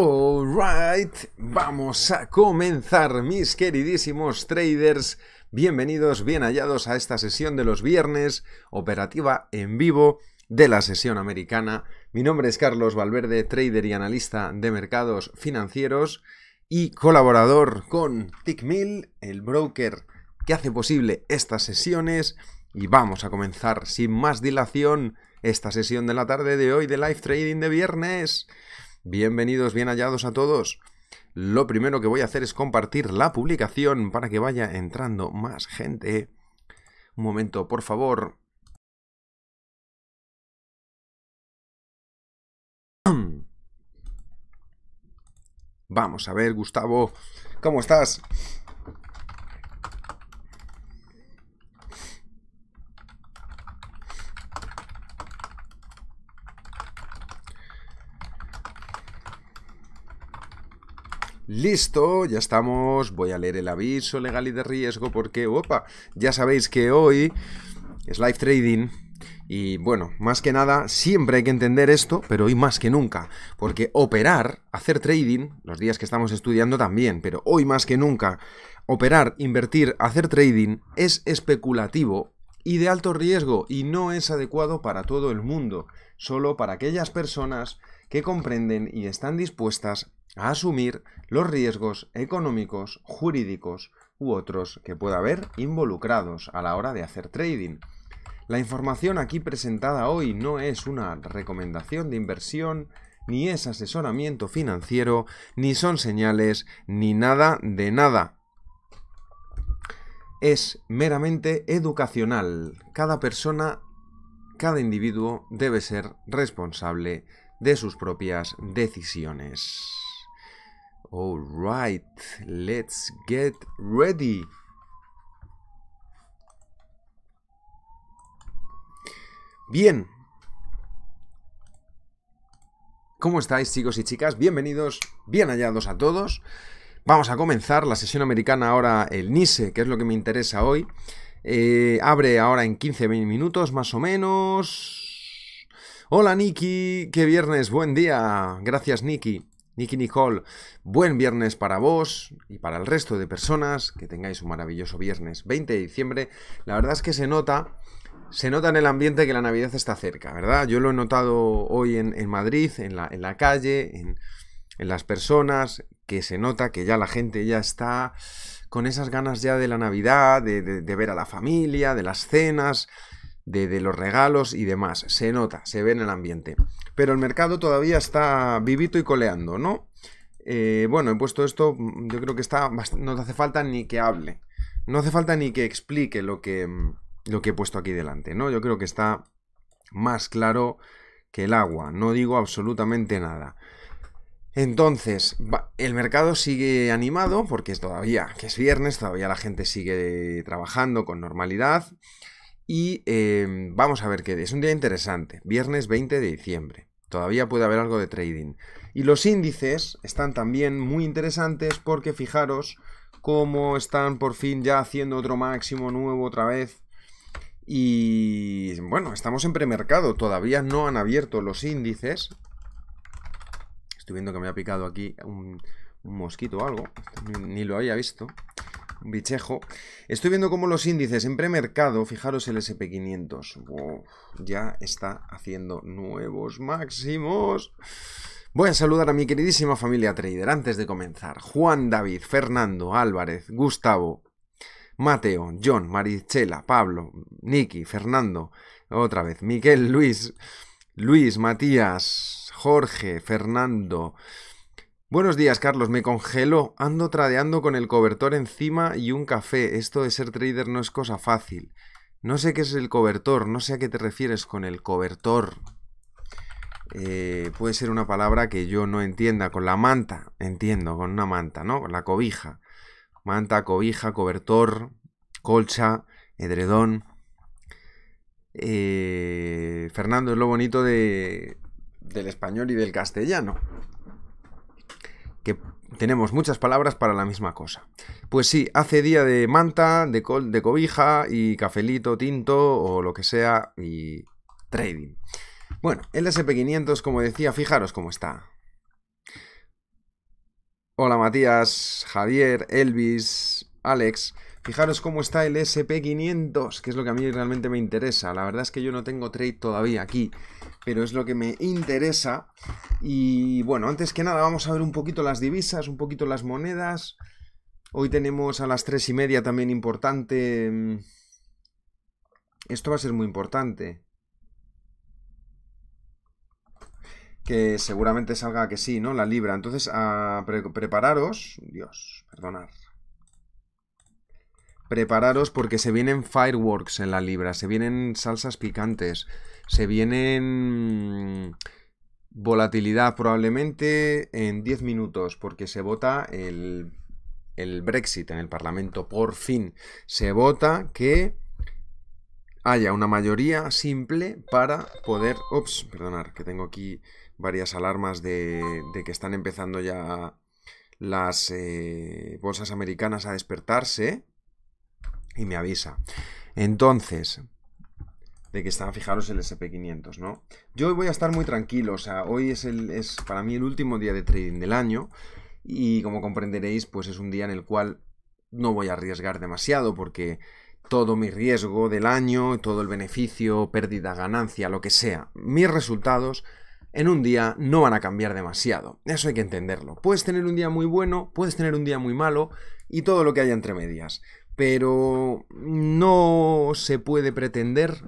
Alright, vamos a comenzar mis queridísimos traders. Bienvenidos, bien hallados a esta sesión de los viernes, operativa en vivo de la sesión americana. Mi nombre es Carlos Valverde, trader y analista de mercados financieros y colaborador con TickMill, el broker que hace posible estas sesiones. Y vamos a comenzar sin más dilación esta sesión de la tarde de hoy de live trading de viernes. Bienvenidos, bien hallados a todos. Lo primero que voy a hacer es compartir la publicación para que vaya entrando más gente. Un momento, por favor. Vamos a ver, Gustavo, ¿cómo estás? Listo, ya estamos. Voy a leer el aviso legal y de riesgo porque, opa, ya sabéis que hoy es live trading. Y bueno, más que nada, siempre hay que entender esto, pero hoy más que nunca, porque operar, hacer trading, los días que estamos estudiando también, pero hoy más que nunca, operar, invertir, hacer trading es especulativo y de alto riesgo y no es adecuado para todo el mundo, solo para aquellas personas que comprenden y están dispuestas a asumir los riesgos económicos, jurídicos u otros que pueda haber involucrados a la hora de hacer trading. La información aquí presentada hoy no es una recomendación de inversión, ni es asesoramiento financiero, ni son señales, ni nada de nada. Es meramente educacional. Cada persona, cada individuo debe ser responsable de sus propias decisiones. Alright, let's get ready. Bien. ¿Cómo estáis chicos y chicas? Bienvenidos, bien hallados a todos. Vamos a comenzar la sesión americana ahora, el NISE, que es lo que me interesa hoy. Eh, abre ahora en 15 minutos más o menos. Hola Niki, qué viernes, buen día. Gracias Niki. Nicky Nicole, buen viernes para vos y para el resto de personas. Que tengáis un maravilloso viernes 20 de diciembre. La verdad es que se nota, se nota en el ambiente que la Navidad está cerca, ¿verdad? Yo lo he notado hoy en, Madrid, en la, calle, en, las personas, que se nota que ya la gente ya está con esas ganas ya de la Navidad, de, ver a la familia, de las cenas, de, los regalos y demás. Se nota, se ve en el ambiente pero el mercado todavía está vivito y coleando, ¿no? Eh, bueno, he puesto esto, mm, yo creo que está, no hace falta ni que hable, no hace falta ni que explique lo que, mm, lo que he puesto aquí delante, ¿no? Yo creo que está más claro que el agua, no digo absolutamente nada. Entonces, el mercado sigue animado porque es todavía, que es viernes, todavía la gente sigue trabajando con normalidad. Y eh, vamos a ver qué es un día interesante, viernes 20 de diciembre. Todavía puede haber algo de trading. Y los índices están también muy interesantes porque fijaros cómo están por fin ya haciendo otro máximo nuevo otra vez. Y bueno, estamos en premercado, todavía no han abierto los índices. Estoy viendo que me ha picado aquí un, mosquito o algo, ni lo había visto bichejo. Estoy viendo cómo los índices en premercado, fijaros el SP500, ya está haciendo nuevos máximos. Voy a saludar a mi queridísima familia trader antes de comenzar. Juan David, Fernando, Álvarez, Gustavo, Mateo, John, Marichela, Pablo, Nicky, Fernando, otra vez, Miquel, Luis, Luis, Matías, Jorge, Fernando, Buenos días, Carlos. Me congelo. Ando tradeando con el cobertor encima y un café. Esto de ser trader no es cosa fácil. No sé qué es el cobertor. No sé a qué te refieres con el cobertor. Eh, puede ser una palabra que yo no entienda. Con la manta. Entiendo, con una manta, ¿no? Con la cobija. Manta, cobija, cobertor, colcha, edredón. Eh, Fernando, es lo bonito de, del español y del castellano que tenemos muchas palabras para la misma cosa. Pues sí, hace día de manta, de, de cobija y cafelito, tinto o lo que sea y trading. Bueno, el SP500, como decía, fijaros cómo está. Hola Matías, Javier, Elvis, Alex. Fijaros cómo está el SP500, que es lo que a mí realmente me interesa. La verdad es que yo no tengo trade todavía aquí pero es lo que me interesa. Y bueno, antes que nada vamos a ver un poquito las divisas, un poquito las monedas. Hoy tenemos a las tres y media también importante. Mm, esto va a ser muy importante. Que seguramente salga que sí, ¿no? La libra. Entonces, a prepararos. Dios, perdonad prepararos porque se vienen fireworks en la libra, se vienen salsas picantes, se vienen volatilidad probablemente en 10 minutos porque se vota el, el Brexit en el Parlamento. Por fin se vota que haya una mayoría simple para poder... Ops, perdonar, que tengo aquí varias alarmas de, que están empezando ya las eh, bolsas americanas a despertarse y me avisa. Entonces, de que están fijaros, el SP500, ¿no? Yo hoy voy a estar muy tranquilo, o sea, hoy es, el, es para mí el último día de trading del año y como comprenderéis, pues es un día en el cual no voy a arriesgar demasiado porque todo mi riesgo del año, todo el beneficio, pérdida, ganancia, lo que sea, mis resultados en un día no van a cambiar demasiado. Eso hay que entenderlo. Puedes tener un día muy bueno, puedes tener un día muy malo y todo lo que haya entre medias pero no se puede pretender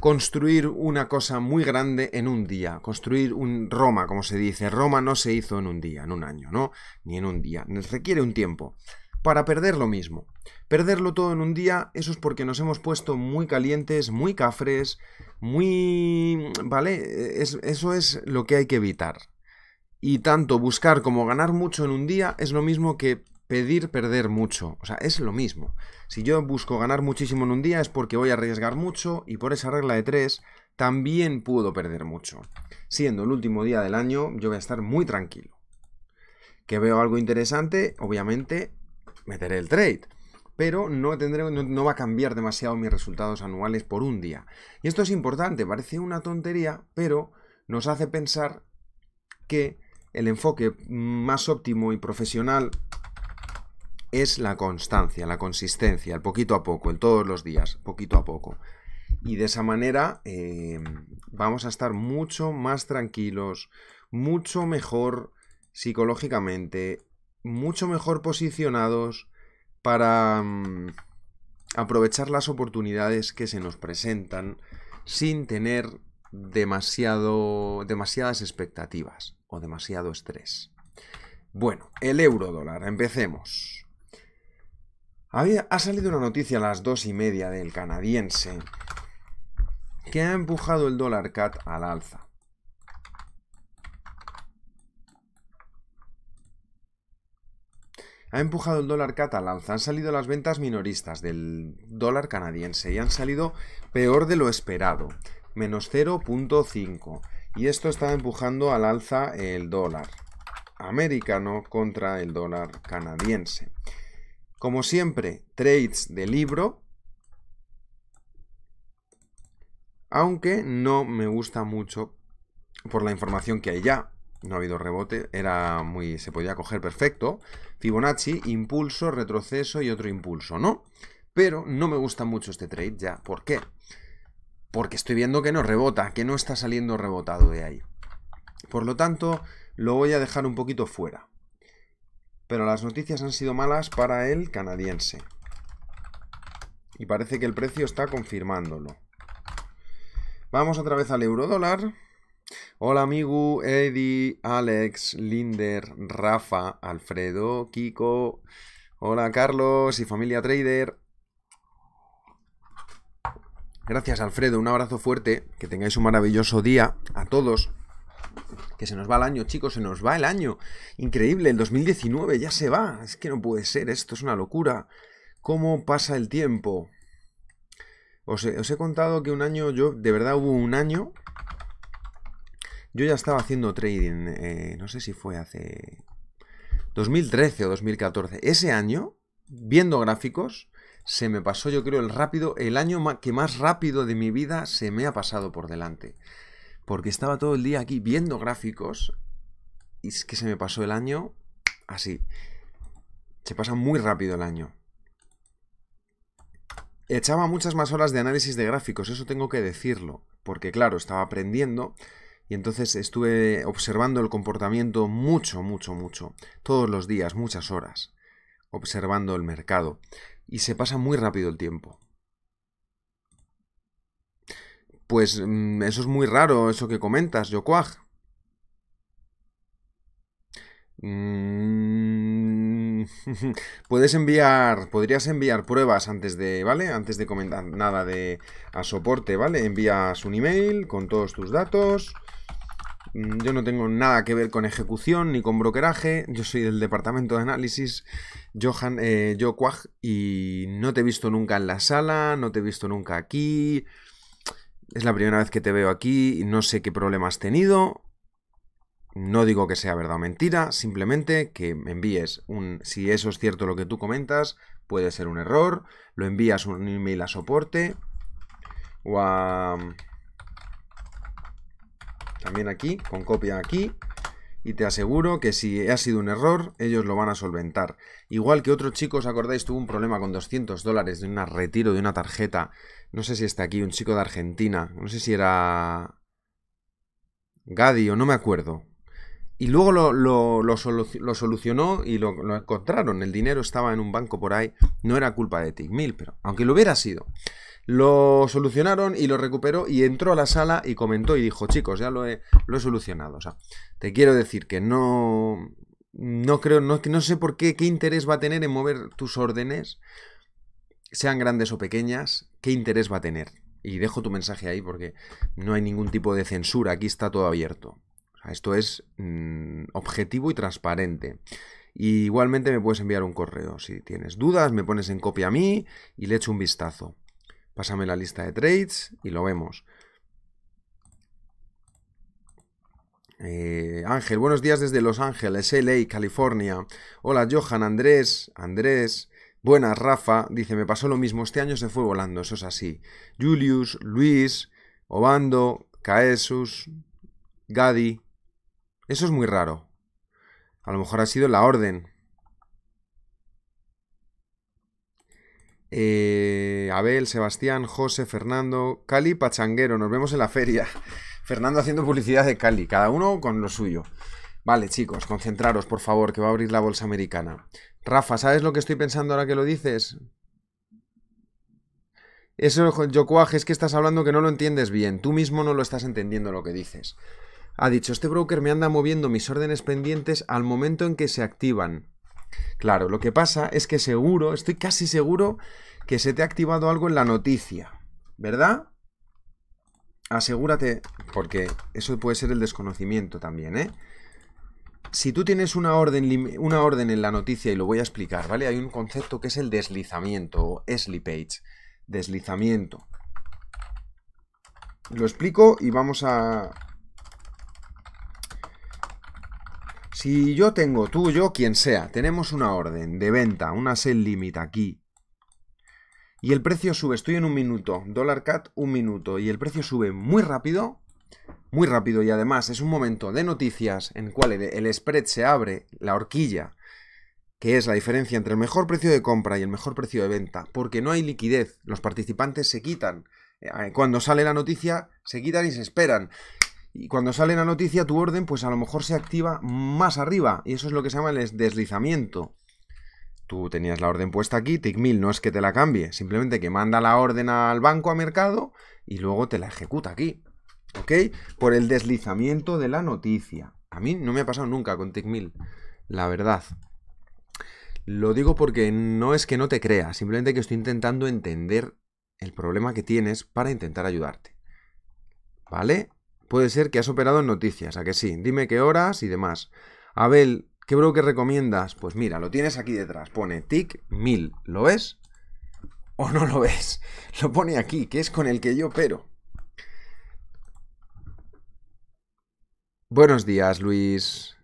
construir una cosa muy grande en un día, construir un Roma, como se dice. Roma no se hizo en un día, en un año, ¿no? Ni en un día, requiere un tiempo. Para perder lo mismo. Perderlo todo en un día, eso es porque nos hemos puesto muy calientes, muy cafres, muy... ¿Vale? eso es lo que hay que evitar. Y tanto buscar como ganar mucho en un día es lo mismo que pedir perder mucho. O sea, es lo mismo. Si yo busco ganar muchísimo en un día es porque voy a arriesgar mucho y por esa regla de tres también puedo perder mucho. Siendo el último día del año, yo voy a estar muy tranquilo. Que veo algo interesante, obviamente meteré el trade. Pero no, tendré, no va a cambiar demasiado mis resultados anuales por un día. Y esto es importante, parece una tontería, pero nos hace pensar que el enfoque más óptimo y profesional es la constancia, la consistencia, el poquito a poco, en todos los días, poquito a poco. Y de esa manera eh, vamos a estar mucho más tranquilos, mucho mejor psicológicamente, mucho mejor posicionados para mm, aprovechar las oportunidades que se nos presentan sin tener demasiado, demasiadas expectativas o demasiado estrés. Bueno, el euro dólar, empecemos ha salido una noticia a las dos y media del canadiense que ha empujado el dólar CAT al alza. Ha empujado el dólar CAT al alza. Han salido las ventas minoristas del dólar canadiense y han salido peor de lo esperado, menos 0.5. Y esto está empujando al alza el dólar americano contra el dólar canadiense. Como siempre, trades de libro. Aunque no me gusta mucho por la información que hay ya. No ha habido rebote, era muy se podía coger perfecto. Fibonacci, impulso, retroceso y otro impulso, ¿no? Pero no me gusta mucho este trade ya. ¿Por qué? Porque estoy viendo que no rebota, que no está saliendo rebotado de ahí. Por lo tanto, lo voy a dejar un poquito fuera. Pero las noticias han sido malas para el canadiense. Y parece que el precio está confirmándolo. Vamos otra vez al euro dólar. Hola amigo, Eddie, Alex, Linder, Rafa, Alfredo, Kiko. Hola Carlos y familia trader. Gracias Alfredo, un abrazo fuerte, que tengáis un maravilloso día a todos que se nos va el año, chicos, se nos va el año. Increíble, el 2019 ya se va. Es que no puede ser, esto es una locura. ¿Cómo pasa el tiempo? Os he, contado que un año, yo, de verdad hubo un año. Yo ya estaba haciendo trading, eh, no sé si fue hace 2013 o 2014. Ese año, viendo gráficos, se me pasó, yo creo, el rápido, el año que más rápido de mi vida se me ha pasado por delante porque estaba todo el día aquí viendo gráficos y es que se me pasó el año así. Se pasa muy rápido el año. Echaba muchas más horas de análisis de gráficos, eso tengo que decirlo, porque claro, estaba aprendiendo y entonces estuve observando el comportamiento mucho, mucho, mucho, todos los días, muchas horas, observando el mercado. Y se pasa muy rápido el tiempo. Pues mm, eso es muy raro, eso que comentas, Joquag. Mm, puedes enviar, podrías enviar pruebas antes de, ¿vale? Antes de comentar nada de a soporte, ¿vale? Envías un email con todos tus datos. Mm, yo no tengo nada que ver con ejecución ni con brokeraje. Yo soy del departamento de análisis, Johan, eh, y no te he visto nunca en la sala, no te he visto nunca aquí. Es la primera vez que te veo aquí y no sé qué problema has tenido. No digo que sea verdad o mentira, simplemente que me envíes un... Si eso es cierto lo que tú comentas, puede ser un error. Lo envías un email a soporte o a... También aquí, con copia aquí. Y te aseguro que si ha sido un error, ellos lo van a solventar. Igual que otro chicos, acordáis? Tuvo un problema con 200 dólares de un retiro de una tarjeta no sé si está aquí, un chico de Argentina. No sé si era. Gadi o no me acuerdo. Y luego lo, lo, solucionó y lo, encontraron. El dinero estaba en un banco por ahí. No era culpa de Tigmil, pero aunque lo hubiera sido. Lo solucionaron y lo recuperó y entró a la sala y comentó y dijo, chicos, ya lo he, solucionado. O sea, te quiero decir que no... No creo, no, no sé por qué, qué interés va a tener en mover tus órdenes sean grandes o pequeñas, ¿qué interés va a tener? Y dejo tu mensaje ahí porque no hay ningún tipo de censura, aquí está todo abierto. Esto es mm, objetivo y transparente. Y igualmente me puedes enviar un correo. Si tienes dudas, me pones en copia a mí y le echo un vistazo. Pásame la lista de trades y lo vemos. Eh, Ángel, buenos días desde Los Ángeles, LA, California. Hola, Johan, Andrés, Andrés. Buenas, Rafa, dice, me pasó lo mismo, este año se fue volando, eso es así. Julius, Luis, Obando, Caesus, Gadi. Eso es muy raro. A lo mejor ha sido la orden. Eh, Abel, Sebastián, José, Fernando, Cali, Pachanguero, nos vemos en la feria. Fernando haciendo publicidad de Cali, cada uno con lo suyo. Vale, chicos, concentraros, por favor, que va a abrir la bolsa americana. Rafa, ¿sabes lo que estoy pensando ahora que lo dices? Eso, Yocuaj, es que estás hablando que no lo entiendes bien. Tú mismo no lo estás entendiendo lo que dices. Ha dicho, este broker me anda moviendo mis órdenes pendientes al momento en que se activan. Claro, lo que pasa es que seguro, estoy casi seguro que se te ha activado algo en la noticia, ¿verdad? Asegúrate, porque eso puede ser el desconocimiento también, ¿eh? si tú tienes una orden, una orden en la noticia, y lo voy a explicar, ¿vale? Hay un concepto que es el deslizamiento, o slippage, deslizamiento. Lo explico y vamos a... Si yo tengo, tú, yo, quien sea, tenemos una orden de venta, una sell limit aquí, y el precio sube, estoy en un minuto, dólar cat un minuto, y el precio sube muy rápido, muy rápido y además es un momento de noticias en el cual el, spread se abre, la horquilla, que es la diferencia entre el mejor precio de compra y el mejor precio de venta, porque no hay liquidez, los participantes se quitan. Eh, eh, cuando sale la noticia, se quitan y se esperan. Y cuando sale la noticia, tu orden, pues a lo mejor se activa más arriba. Y eso es lo que se llama el deslizamiento. Tú tenías la orden puesta aquí, TICMIL no es que te la cambie, simplemente que manda la orden al banco a mercado y luego te la ejecuta aquí. ¿Ok? Por el deslizamiento de la noticia. A mí no me ha pasado nunca con TickMill, la verdad. Lo digo porque no es que no te crea, simplemente que estoy intentando entender el problema que tienes para intentar ayudarte. ¿Vale? Puede ser que has operado en noticias, a que sí. Dime qué horas y demás. Abel, ¿qué que recomiendas? Pues mira, lo tienes aquí detrás. Pone TIC 1000. ¿Lo ves? ¿O no lo ves? Lo pone aquí, que es con el que yo opero. Buenos días, Luis.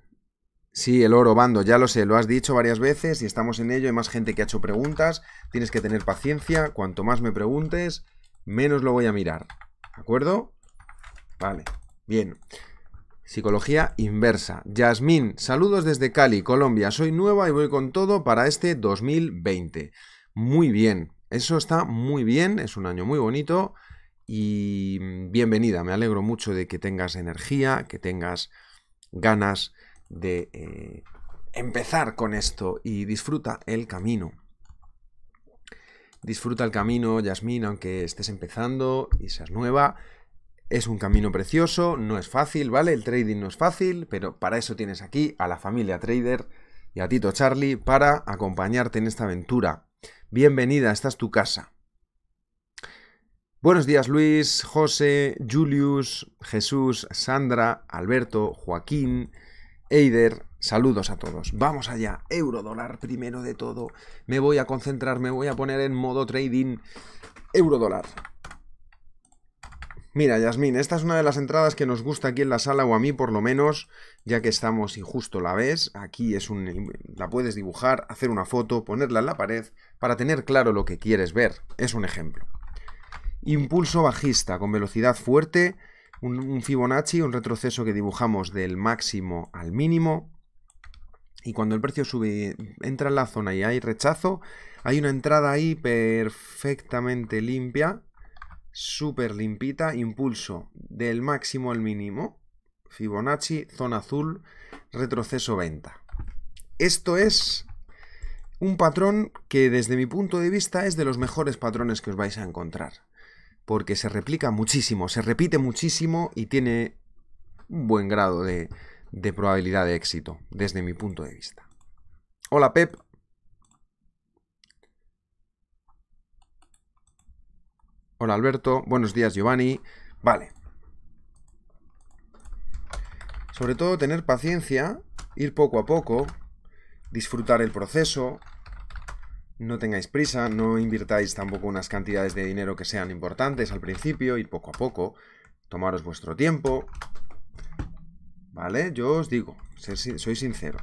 Sí, el oro, bando, ya lo sé, lo has dicho varias veces y estamos en ello. Hay más gente que ha hecho preguntas. Tienes que tener paciencia. Cuanto más me preguntes, menos lo voy a mirar. ¿De acuerdo? Vale, bien. Psicología inversa. Yasmín, saludos desde Cali, Colombia. Soy nueva y voy con todo para este 2020. Muy bien, eso está muy bien, es un año muy bonito y mm, bienvenida. Me alegro mucho de que tengas energía, que tengas ganas de eh, empezar con esto y disfruta el camino. Disfruta el camino, Yasmín, aunque estés empezando y seas nueva. Es un camino precioso, no es fácil, ¿vale? El trading no es fácil, pero para eso tienes aquí a la familia Trader y a Tito Charlie para acompañarte en esta aventura. Bienvenida, esta es tu casa. Buenos días Luis, José, Julius, Jesús, Sandra, Alberto, Joaquín, Eider, saludos a todos. Vamos allá, Eurodólar primero de todo. Me voy a concentrar, me voy a poner en modo trading Eurodólar. Mira, Yasmín, esta es una de las entradas que nos gusta aquí en la sala, o a mí por lo menos, ya que estamos y justo la ves. Aquí es un. la puedes dibujar, hacer una foto, ponerla en la pared, para tener claro lo que quieres ver. Es un ejemplo impulso bajista con velocidad fuerte, un, Fibonacci, un retroceso que dibujamos del máximo al mínimo, y cuando el precio sube, entra en la zona y hay rechazo, hay una entrada ahí perfectamente limpia, súper limpita, impulso del máximo al mínimo, Fibonacci, zona azul, retroceso venta. Esto es un patrón que desde mi punto de vista es de los mejores patrones que os vais a encontrar porque se replica muchísimo, se repite muchísimo y tiene un buen grado de, de probabilidad de éxito, desde mi punto de vista. Hola Pep. Hola Alberto, buenos días Giovanni. Vale. Sobre todo tener paciencia, ir poco a poco, disfrutar el proceso, no tengáis prisa, no invirtáis tampoco unas cantidades de dinero que sean importantes al principio, y poco a poco, tomaros vuestro tiempo. ¿Vale? Yo os digo, soy sincero.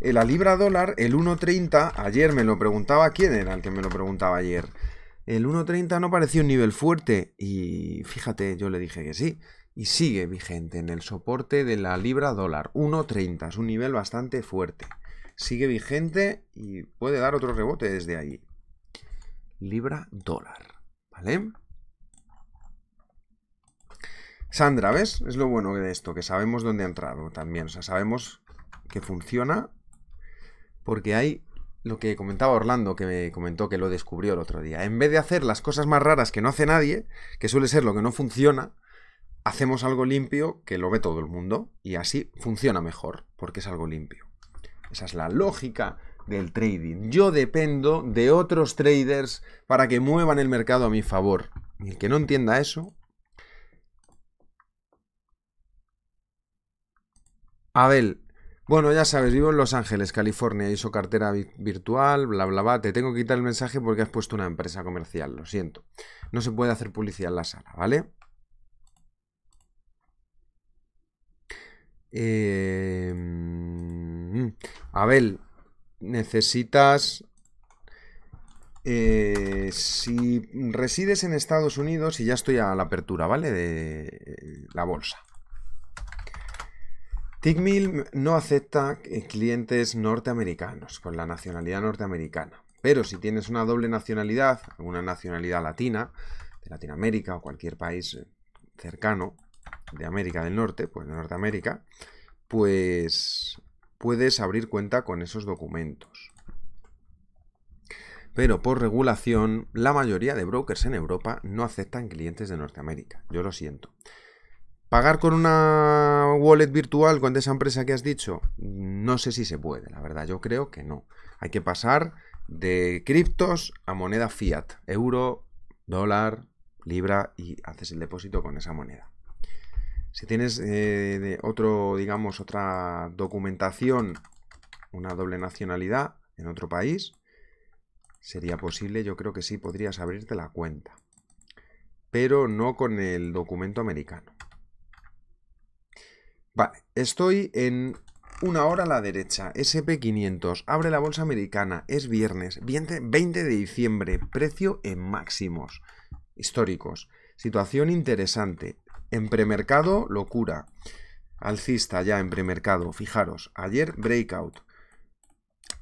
La libra dólar, el 1.30, ayer me lo preguntaba, ¿quién era el que me lo preguntaba ayer? El 1.30 no parecía un nivel fuerte y fíjate, yo le dije que sí. Y sigue vigente en el soporte de la libra dólar. 1.30 es un nivel bastante fuerte sigue vigente y puede dar otro rebote desde allí. Libra dólar, ¿vale? Sandra, ¿ves? Es lo bueno de esto, que sabemos dónde ha entrado también. O sea, sabemos que funciona porque hay lo que comentaba Orlando, que me comentó que lo descubrió el otro día. En vez de hacer las cosas más raras que no hace nadie, que suele ser lo que no funciona, hacemos algo limpio que lo ve todo el mundo y así funciona mejor porque es algo limpio. Esa es la lógica del trading. Yo dependo de otros traders para que muevan el mercado a mi favor. Y el que no entienda eso... Abel, bueno, ya sabes, vivo en Los Ángeles, California, hizo cartera virtual, bla, bla, bla. Te tengo que quitar el mensaje porque has puesto una empresa comercial, lo siento. No se puede hacer publicidad en la sala, ¿vale? Eh... Mm. Abel, necesitas... Eh, si resides en Estados Unidos, y ya estoy a la apertura, ¿vale? De eh, la bolsa. TickMill no acepta eh, clientes norteamericanos, con la nacionalidad norteamericana. Pero si tienes una doble nacionalidad, una nacionalidad latina, de Latinoamérica o cualquier país cercano de América del Norte, pues de Norteamérica, pues puedes abrir cuenta con esos documentos. Pero por regulación, la mayoría de brokers en Europa no aceptan clientes de Norteamérica. Yo lo siento. ¿Pagar con una wallet virtual con esa empresa que has dicho? No sé si se puede, la verdad. Yo creo que no. Hay que pasar de criptos a moneda fiat. Euro, dólar, libra y haces el depósito con esa moneda. Si tienes eh, otro, digamos, otra documentación, una doble nacionalidad en otro país, sería posible, yo creo que sí, podrías abrirte la cuenta. Pero no con el documento americano. Vale, estoy en una hora a la derecha, SP500, abre la bolsa americana, es viernes, 20 de diciembre, precio en máximos históricos. Situación interesante, en premercado, locura. Alcista ya en premercado. Fijaros, ayer breakout.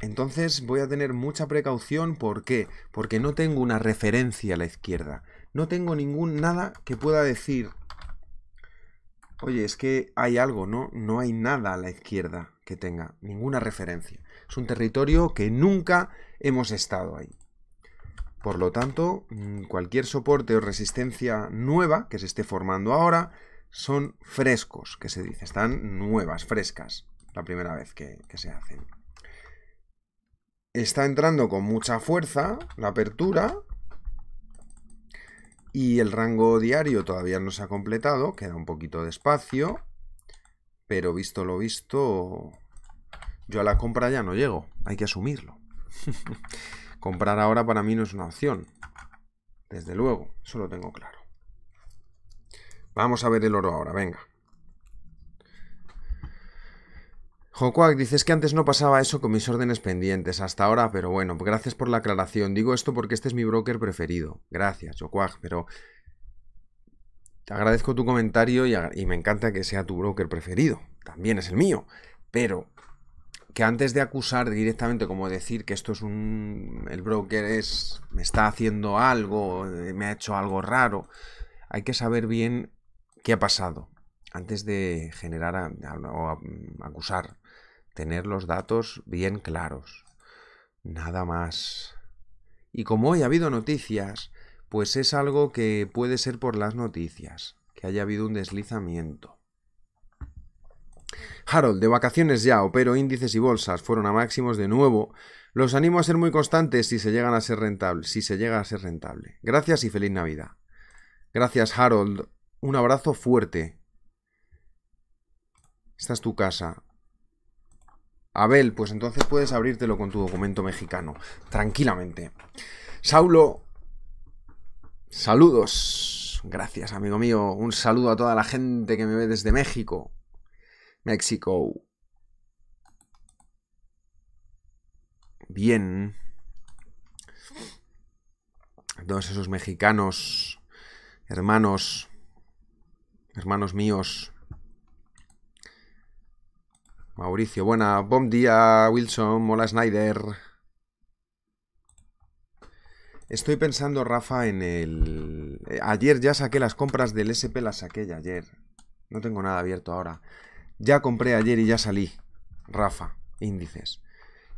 Entonces voy a tener mucha precaución. ¿Por qué? Porque no tengo una referencia a la izquierda. No tengo ningún nada que pueda decir. Oye, es que hay algo, ¿no? No hay nada a la izquierda que tenga ninguna referencia. Es un territorio que nunca hemos estado ahí. Por lo tanto, mm, cualquier soporte o resistencia nueva que se esté formando ahora son frescos, que se dice, están nuevas, frescas, la primera vez que, se hacen. Está entrando con mucha fuerza la apertura y el rango diario todavía no se ha completado, queda un poquito de espacio, pero visto lo visto, yo a la compra ya no llego, hay que asumirlo. Comprar ahora para mí no es una opción. Desde luego, eso lo tengo claro. Vamos a ver el oro ahora, venga. Jokwag, dices que antes no pasaba eso con mis órdenes pendientes, hasta ahora, pero bueno, gracias por la aclaración. Digo esto porque este es mi broker preferido. Gracias, Jokwag, pero te agradezco tu comentario y, me encanta que sea tu broker preferido. También es el mío, pero que antes de acusar directamente, como decir que esto es un. el broker es. me está haciendo algo, eh, me ha hecho algo raro, hay que saber bien qué ha pasado antes de generar o mm, acusar. Tener los datos bien claros. Nada más. Y como hoy ha habido noticias, pues es algo que puede ser por las noticias, que haya habido un deslizamiento. Harold, de vacaciones ya, pero índices y bolsas fueron a máximos de nuevo. Los animo a ser muy constantes si se llegan a ser rentables si se llega a ser rentable. Gracias y feliz Navidad. Gracias, Harold. Un abrazo fuerte. Esta es tu casa. Abel, pues entonces puedes abrírtelo con tu documento mexicano, tranquilamente. Saulo, saludos. Gracias, amigo mío. Un saludo a toda la gente que me ve desde México. México. Bien. Todos esos mexicanos, hermanos, hermanos míos. Mauricio, buena. Buen día, Wilson. Hola, Snyder. Estoy pensando, Rafa, en el... Eh, ayer ya saqué las compras del SP, las saqué ayer. No tengo nada abierto ahora. Ya compré ayer y ya salí. Rafa, índices.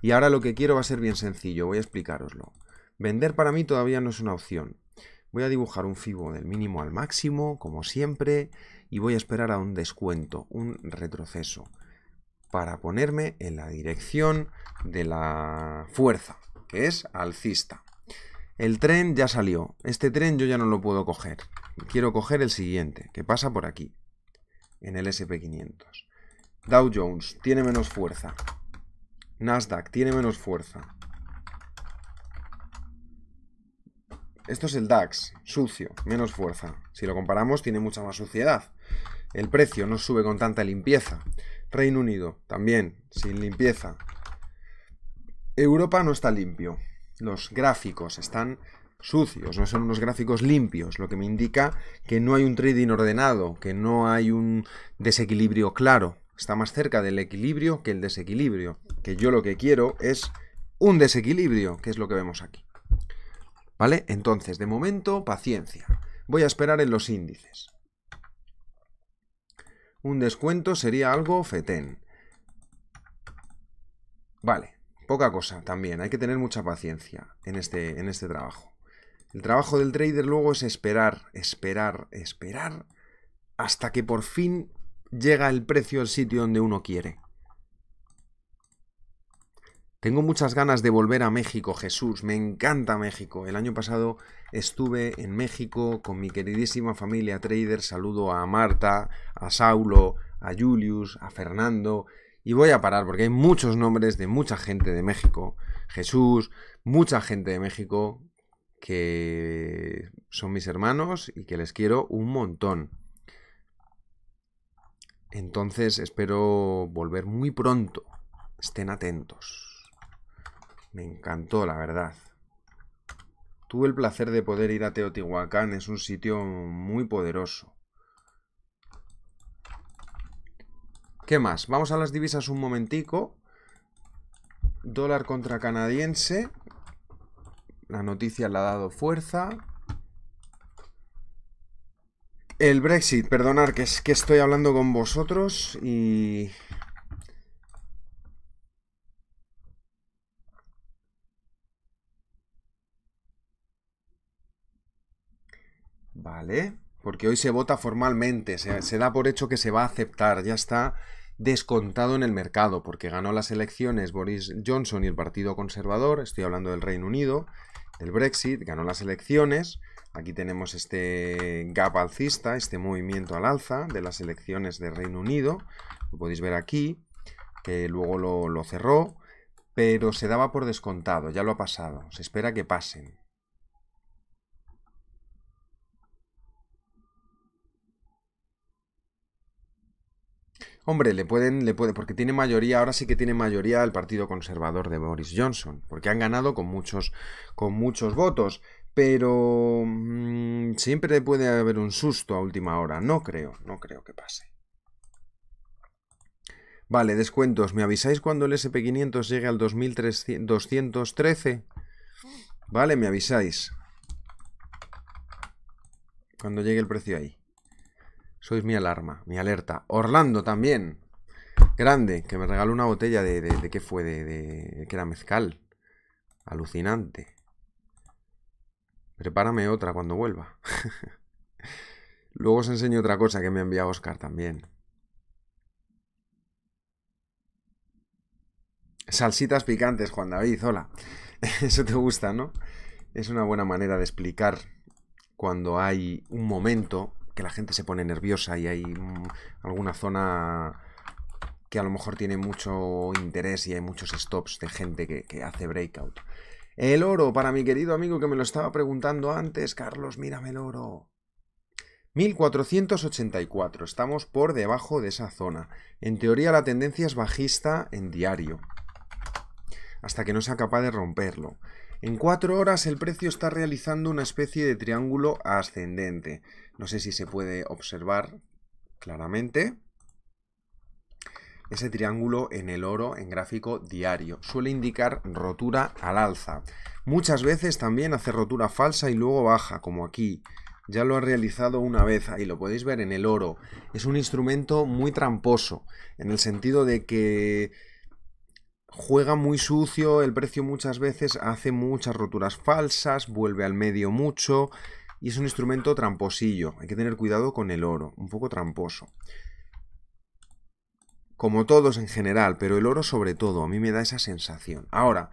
Y ahora lo que quiero va a ser bien sencillo, voy a explicaroslo. Vender para mí todavía no es una opción. Voy a dibujar un FIBO del mínimo al máximo, como siempre, y voy a esperar a un descuento, un retroceso, para ponerme en la dirección de la fuerza, que es alcista. El tren ya salió. Este tren yo ya no lo puedo coger. Quiero coger el siguiente, que pasa por aquí, en el SP500. Dow Jones tiene menos fuerza. Nasdaq tiene menos fuerza. Esto es el DAX, sucio, menos fuerza. Si lo comparamos, tiene mucha más suciedad. El precio no sube con tanta limpieza. Reino Unido, también, sin limpieza. Europa no está limpio. Los gráficos están sucios, no son unos gráficos limpios, lo que me indica que no hay un trading ordenado, que no hay un desequilibrio claro está más cerca del equilibrio que el desequilibrio, que yo lo que quiero es un desequilibrio, que es lo que vemos aquí. ¿Vale? Entonces, de momento, paciencia. Voy a esperar en los índices. Un descuento sería algo fetén. Vale, poca cosa también. Hay que tener mucha paciencia en este, en este trabajo. El trabajo del trader luego es esperar, esperar, esperar, hasta que por fin llega el precio al sitio donde uno quiere. Tengo muchas ganas de volver a México, Jesús. Me encanta México. El año pasado estuve en México con mi queridísima familia trader. Saludo a Marta, a Saulo, a Julius, a Fernando. Y voy a parar porque hay muchos nombres de mucha gente de México. Jesús, mucha gente de México que son mis hermanos y que les quiero un montón. Entonces espero volver muy pronto. Estén atentos. Me encantó, la verdad. Tuve el placer de poder ir a Teotihuacán. Es un sitio muy poderoso. ¿Qué más? Vamos a las divisas un momentico. Dólar contra canadiense. La noticia le ha dado fuerza. El Brexit, perdonar que es que estoy hablando con vosotros y... Vale, porque hoy se vota formalmente, se, se da por hecho que se va a aceptar, ya está descontado en el mercado, porque ganó las elecciones Boris Johnson y el Partido Conservador, estoy hablando del Reino Unido, del Brexit, ganó las elecciones, Aquí tenemos este gap alcista, este movimiento al alza de las elecciones de Reino Unido. Lo podéis ver aquí, que luego lo, cerró, pero se daba por descontado, ya lo ha pasado. Se espera que pasen. Hombre, le pueden, le puede, porque tiene mayoría, ahora sí que tiene mayoría el Partido Conservador de Boris Johnson, porque han ganado con muchos, con muchos votos. Pero mm, siempre puede haber un susto a última hora. No creo, no creo que pase. Vale, descuentos. ¿Me avisáis cuando el SP500 llegue al 2213? Vale, me avisáis. Cuando llegue el precio ahí. Sois mi alarma, mi alerta. Orlando también. Grande, que me regaló una botella de... ¿De, qué fue? De, de, que era mezcal. Alucinante. Prepárame otra cuando vuelva. Luego os enseño otra cosa que me envía Oscar también. Salsitas picantes, Juan David, hola. Eso te gusta, ¿no? Es una buena manera de explicar cuando hay un momento que la gente se pone nerviosa y hay mm, alguna zona que a lo mejor tiene mucho interés y hay muchos stops de gente que, que hace breakout. El oro, para mi querido amigo que me lo estaba preguntando antes, Carlos, mírame el oro. 1484, estamos por debajo de esa zona. En teoría la tendencia es bajista en diario, hasta que no sea capaz de romperlo. En cuatro horas el precio está realizando una especie de triángulo ascendente. No sé si se puede observar claramente ese triángulo en el oro en gráfico diario. Suele indicar rotura al alza. Muchas veces también hace rotura falsa y luego baja, como aquí. Ya lo ha realizado una vez, ahí lo podéis ver en el oro. Es un instrumento muy tramposo, en el sentido de que juega muy sucio, el precio muchas veces hace muchas roturas falsas, vuelve al medio mucho, y es un instrumento tramposillo. Hay que tener cuidado con el oro, un poco tramposo como todos en general, pero el oro sobre todo, a mí me da esa sensación. Ahora,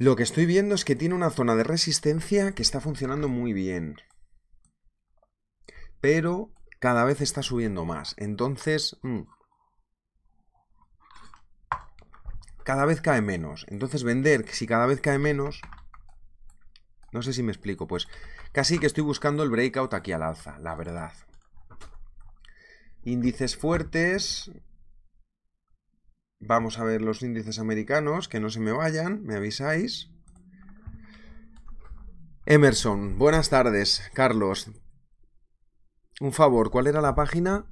lo que estoy viendo es que tiene una zona de resistencia que está funcionando muy bien. Pero cada vez está subiendo más. Entonces, mm, cada vez cae menos. Entonces vender, si cada vez cae menos, no sé si me explico, pues casi que estoy buscando el breakout aquí al alza, la verdad. Índices fuertes, Vamos a ver los índices americanos, que no se me vayan, me avisáis. Emerson, buenas tardes, Carlos. Un favor, ¿cuál era la página?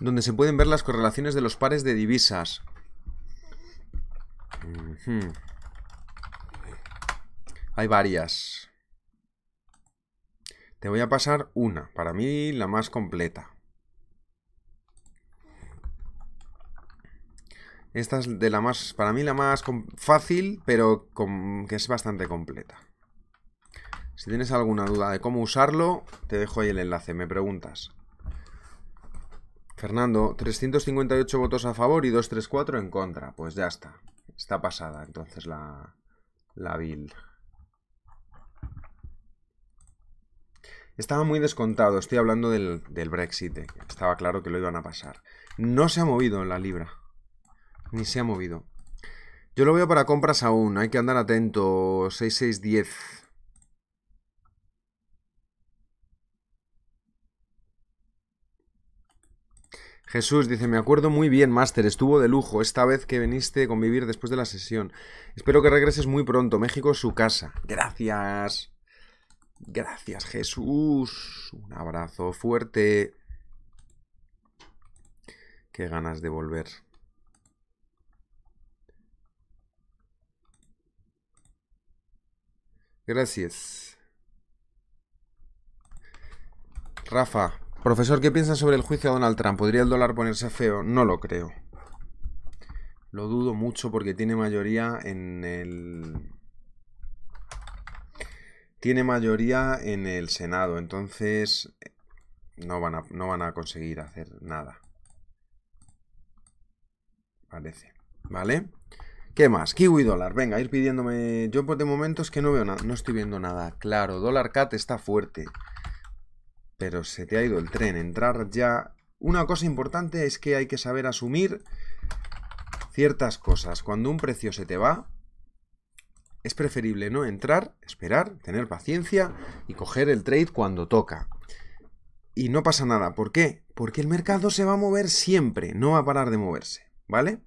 Donde se pueden ver las correlaciones de los pares de divisas. Hay varias. Te voy a pasar una, para mí la más completa. Esta es de la más, para mí la más fácil, pero que es bastante completa. Si tienes alguna duda de cómo usarlo, te dejo ahí el enlace, me preguntas. Fernando, 358 votos a favor y 234 en contra. Pues ya está. Está pasada entonces la, la bill. Estaba muy descontado, estoy hablando del, Brexit. Eh. Estaba claro que lo iban a pasar. No se ha movido en la libra. Ni se ha movido. Yo lo veo para compras aún. Hay que andar atento. 6610. Jesús dice, me acuerdo muy bien, Master, estuvo de lujo esta vez que viniste a convivir después de la sesión. Espero que regreses muy pronto. México es su casa. Gracias. Gracias, Jesús. Un abrazo fuerte. Qué ganas de volver. Gracias. Rafa, profesor, ¿qué piensa sobre el juicio a Donald Trump? ¿Podría el dólar ponerse feo? No lo creo. Lo dudo mucho porque tiene mayoría en el... Tiene mayoría en el Senado, entonces eh, no van a, no van a conseguir hacer nada. Parece. ¿Vale? ¿Qué más? Kiwi dólar. Venga, ir pidiéndome. Yo por de momento es que no veo nada. No estoy viendo nada. Claro, dólar cat está fuerte. Pero se te ha ido el tren. Entrar ya. Una cosa importante es que hay que saber asumir ciertas cosas. Cuando un precio se te va, es preferible no entrar, esperar, tener paciencia y coger el trade cuando toca. Y no pasa nada. ¿Por qué? Porque el mercado se va a mover siempre, no va a parar de moverse, ¿vale?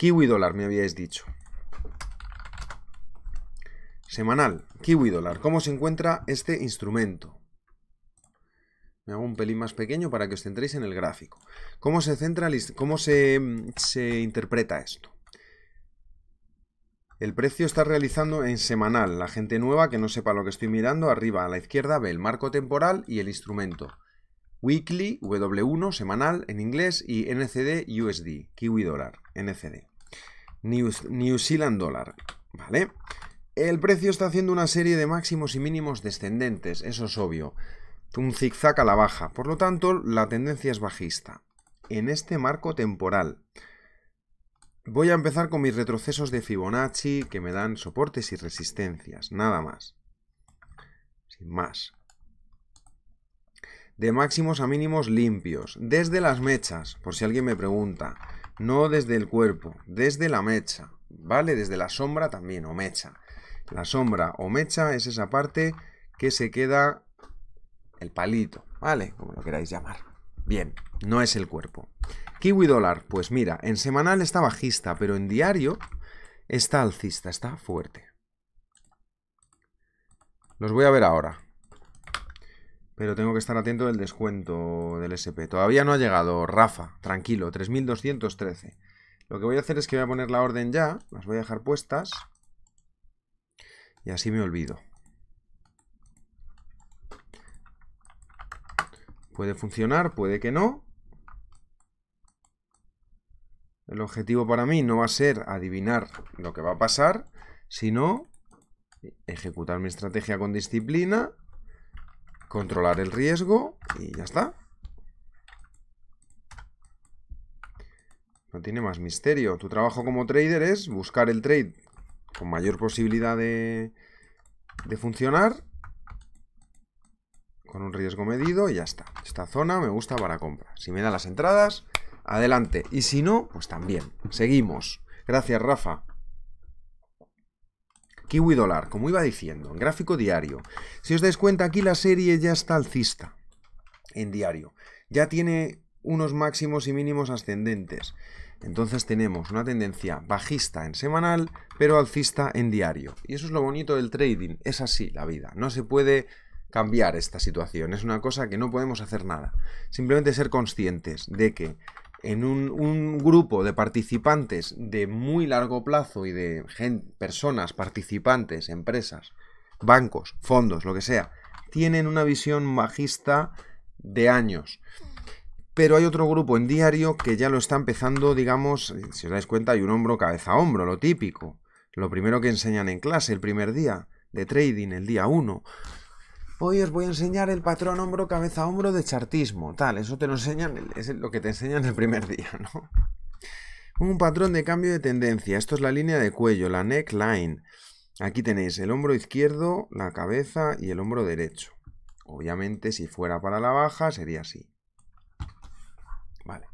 Kiwi dólar, me habíais dicho. Semanal, kiwi dólar. ¿Cómo se encuentra este instrumento? Me hago un pelín más pequeño para que os centréis en el gráfico. ¿Cómo se centra, cómo se, mm, se interpreta esto? El precio está realizando en semanal. La gente nueva que no sepa lo que estoy mirando, arriba a la izquierda ve el marco temporal y el instrumento. Weekly, W1, semanal en inglés y NCD USD, Kiwi dólar, NCD. New, Zealand Dollar, ¿vale? El precio está haciendo una serie de máximos y mínimos descendentes, eso es obvio. Un zigzag a la baja, por lo tanto la tendencia es bajista. En este marco temporal, voy a empezar con mis retrocesos de Fibonacci que me dan soportes y resistencias, nada más. Sin más. De máximos a mínimos limpios, desde las mechas, por si alguien me pregunta no desde el cuerpo, desde la mecha, ¿vale? Desde la sombra también, o mecha. La sombra o mecha es esa parte que se queda el palito, ¿vale? Como lo queráis llamar. Bien, no es el cuerpo. Kiwi dólar, pues mira, en semanal está bajista, pero en diario está alcista, está fuerte. Los voy a ver ahora. Pero tengo que estar atento del descuento del SP. Todavía no ha llegado, Rafa. Tranquilo, 3213. Lo que voy a hacer es que voy a poner la orden ya. Las voy a dejar puestas. Y así me olvido. Puede funcionar, puede que no. El objetivo para mí no va a ser adivinar lo que va a pasar, sino ejecutar mi estrategia con disciplina controlar el riesgo y ya está. No tiene más misterio. Tu trabajo como trader es buscar el trade con mayor posibilidad de, funcionar con un riesgo medido y ya está. Esta zona me gusta para compra. Si me da las entradas, adelante. Y si no, pues también. Seguimos. Gracias, Rafa. Kiwi dólar, como iba diciendo, en gráfico diario. Si os dais cuenta, aquí la serie ya está alcista en diario. Ya tiene unos máximos y mínimos ascendentes. Entonces tenemos una tendencia bajista en semanal, pero alcista en diario. Y eso es lo bonito del trading. Es así la vida. No se puede cambiar esta situación. Es una cosa que no podemos hacer nada. Simplemente ser conscientes de que en un, grupo de participantes de muy largo plazo y de personas, participantes, empresas, bancos, fondos, lo que sea, tienen una visión magista de años. Pero hay otro grupo en diario que ya lo está empezando, digamos, si os dais cuenta, hay un hombro cabeza a hombro, lo típico. Lo primero que enseñan en clase el primer día de trading, el día 1 Hoy os voy a enseñar el patrón hombro-cabeza-hombro de chartismo. Tal, eso te lo enseñan, es lo que te enseñan el primer día, ¿no? Un patrón de cambio de tendencia. Esto es la línea de cuello, la neckline. Aquí tenéis el hombro izquierdo, la cabeza y el hombro derecho. Obviamente, si fuera para la baja, sería así. Vale.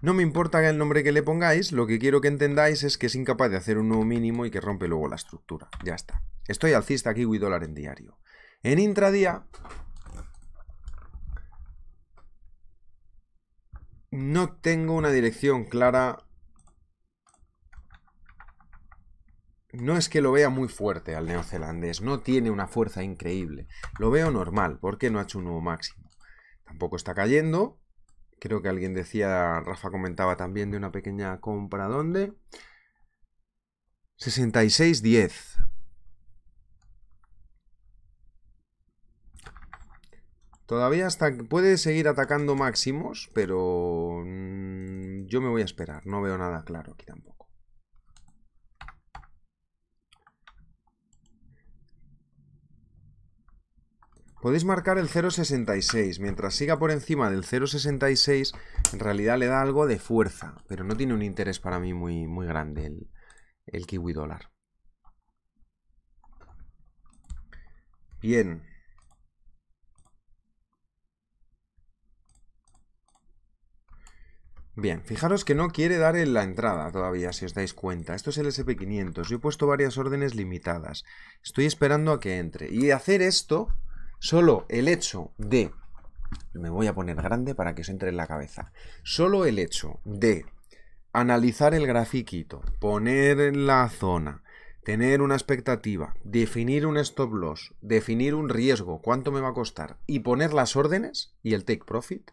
No me importa el nombre que le pongáis, lo que quiero que entendáis es que es incapaz de hacer un nuevo mínimo y que rompe luego la estructura. Ya está. Estoy alcista aquí, dólar en diario. En intradía... No tengo una dirección clara. No es que lo vea muy fuerte al neozelandés, no tiene una fuerza increíble. Lo veo normal, porque no ha hecho un nuevo máximo. Tampoco está cayendo, Creo que alguien decía, Rafa comentaba también de una pequeña compra. ¿Dónde? 66.10. Todavía hasta puede seguir atacando máximos, pero mm, yo me voy a esperar. No veo nada claro aquí tampoco. Podéis marcar el 0,66. Mientras siga por encima del 0,66, en realidad le da algo de fuerza, pero no tiene un interés para mí muy, muy grande el, el kiwi dólar. Bien. Bien, fijaros que no quiere dar en la entrada todavía, si os dais cuenta. Esto es el SP500. Yo he puesto varias órdenes limitadas. Estoy esperando a que entre. Y hacer esto Solo el hecho de, me voy a poner grande para que se entre en la cabeza, solo el hecho de analizar el grafiquito, poner la zona, tener una expectativa, definir un stop loss, definir un riesgo, cuánto me va a costar y poner las órdenes y el take profit,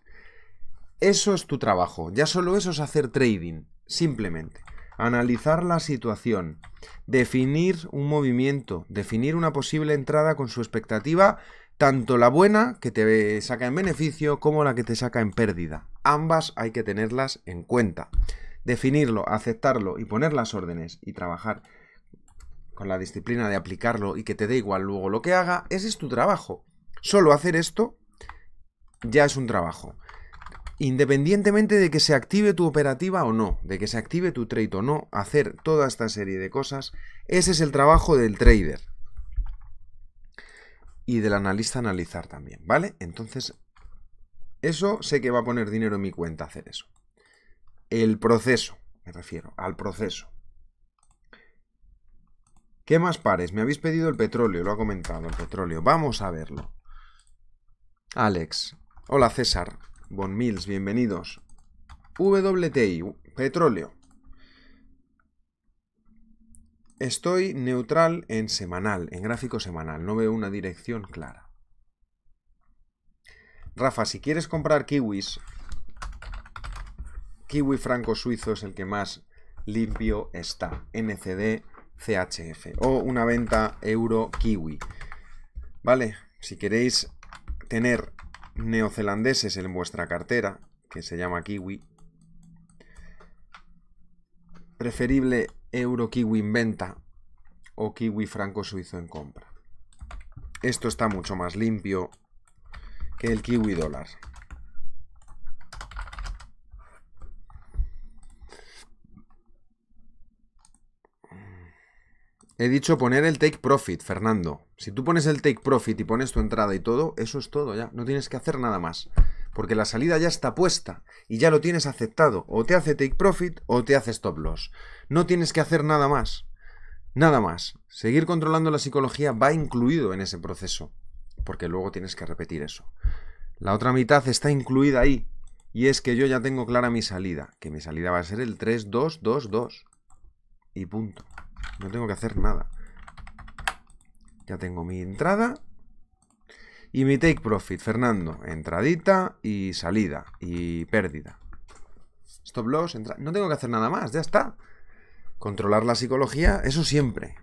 eso es tu trabajo. Ya solo eso es hacer trading, simplemente. Analizar la situación, definir un movimiento, definir una posible entrada con su expectativa tanto la buena que te saca en beneficio como la que te saca en pérdida. Ambas hay que tenerlas en cuenta. Definirlo, aceptarlo y poner las órdenes y trabajar con la disciplina de aplicarlo y que te dé igual luego lo que haga, ese es tu trabajo. Solo hacer esto ya es un trabajo. Independientemente de que se active tu operativa o no, de que se active tu trade o no, hacer toda esta serie de cosas, ese es el trabajo del trader y del analista analizar también, ¿vale? Entonces, eso sé que va a poner dinero en mi cuenta hacer eso. El proceso, me refiero, al proceso. ¿Qué más pares? Me habéis pedido el petróleo, lo ha comentado, el petróleo. Vamos a verlo. Alex. Hola César. Bon Mills, bienvenidos. WTI, petróleo. Estoy neutral en semanal, en gráfico semanal, no veo una dirección clara. Rafa, si quieres comprar kiwis, kiwi franco suizo es el que más limpio está, NCD CHF, o una venta euro kiwi. Vale, si queréis tener neozelandeses en vuestra cartera, que se llama kiwi, preferible euro kiwi en venta o kiwi franco suizo en compra. Esto está mucho más limpio que el kiwi dólar. He dicho poner el take profit, Fernando. Si tú pones el take profit y pones tu entrada y todo, eso es todo ya. No tienes que hacer nada más porque la salida ya está puesta y ya lo tienes aceptado. O te hace take profit o te hace stop loss. No tienes que hacer nada más. Nada más. Seguir controlando la psicología va incluido en ese proceso, porque luego tienes que repetir eso. La otra mitad está incluida ahí, y es que yo ya tengo clara mi salida, que mi salida va a ser el 3, 2, 2, 2. Y punto. No tengo que hacer nada. Ya tengo mi entrada y mi take profit, Fernando, entradita y salida y pérdida. Stop loss, no tengo que hacer nada más, ya está. Controlar la psicología, eso siempre.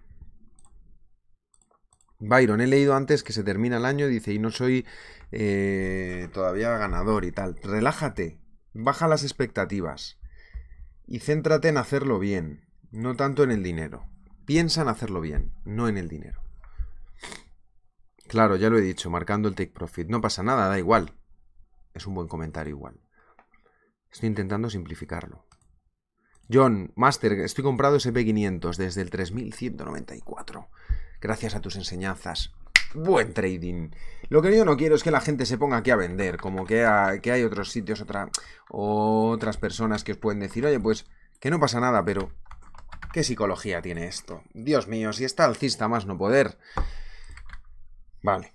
Byron, he leído antes que se termina el año, y dice, y no soy eh, todavía ganador y tal. Relájate, baja las expectativas y céntrate en hacerlo bien, no tanto en el dinero. Piensa en hacerlo bien, no en el dinero. Claro, ya lo he dicho, marcando el take profit. No pasa nada, da igual. Es un buen comentario igual. Estoy intentando simplificarlo. John, Master, estoy comprado SP500 desde el 3194. Gracias a tus enseñanzas. Buen trading. Lo que yo no quiero es que la gente se ponga aquí a vender, como ah, que, hay otros sitios, otra, otras personas que os pueden decir, oye, pues que no pasa nada, pero ¿qué psicología tiene esto? Dios mío, si está alcista más no poder. Vale.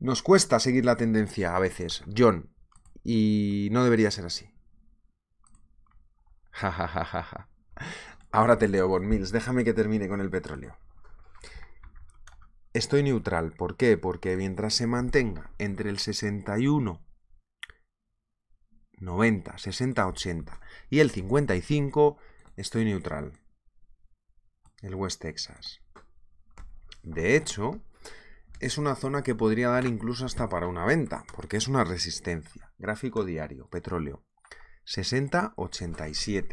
Nos cuesta seguir la tendencia a veces, John. Y no debería ser así. Jajajaja. Ahora te leo, Von Mills. Déjame que termine con el petróleo. Estoy neutral. ¿Por qué? Porque mientras se mantenga entre el 61, 90, 60, 80 y el 55, estoy neutral. El West Texas. De hecho, es una zona que podría dar incluso hasta para una venta, porque es una resistencia. Gráfico diario, petróleo. 60-87.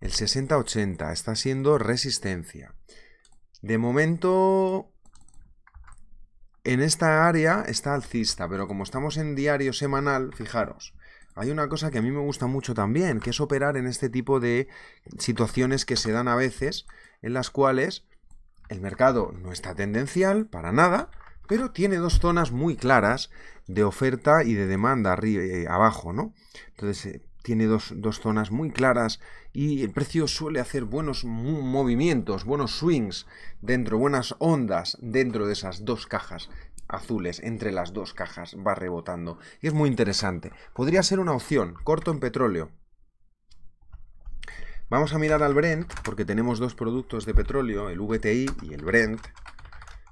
El 60-80 está siendo resistencia. De momento, en esta área está alcista, pero como estamos en diario semanal, fijaros, hay una cosa que a mí me gusta mucho también, que es operar en este tipo de situaciones que se dan a veces, en las cuales el mercado no está tendencial para nada, pero tiene dos zonas muy claras de oferta y de demanda arriba, y eh, abajo, ¿no? Entonces eh, tiene dos, dos, zonas muy claras y el precio suele hacer buenos movimientos, buenos swings dentro, buenas ondas dentro de esas dos cajas azules, entre las dos cajas va rebotando. Y es muy interesante. Podría ser una opción, corto en petróleo, Vamos a mirar al Brent, porque tenemos dos productos de petróleo, el VTI y el Brent.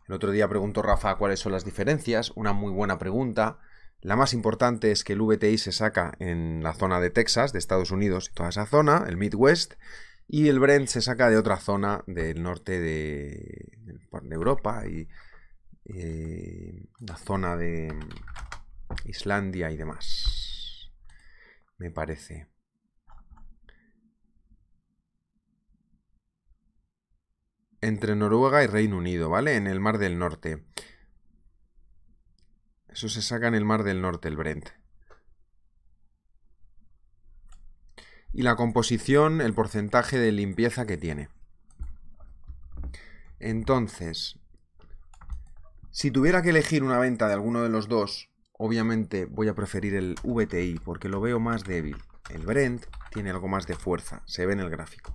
El otro día preguntó Rafa cuáles son las diferencias, una muy buena pregunta. La más importante es que el VTI se saca en la zona de Texas, de Estados Unidos toda esa zona, el Midwest, y el Brent se saca de otra zona del norte de, Europa y eh, la zona de Islandia y demás, me parece. entre Noruega y Reino Unido, ¿vale? En el Mar del Norte. Eso se saca en el Mar del Norte, el Brent. Y la composición, el porcentaje de limpieza que tiene. Entonces, si tuviera que elegir una venta de alguno de los dos, obviamente voy a preferir el VTI porque lo veo más débil. El Brent tiene algo más de fuerza, se ve en el gráfico.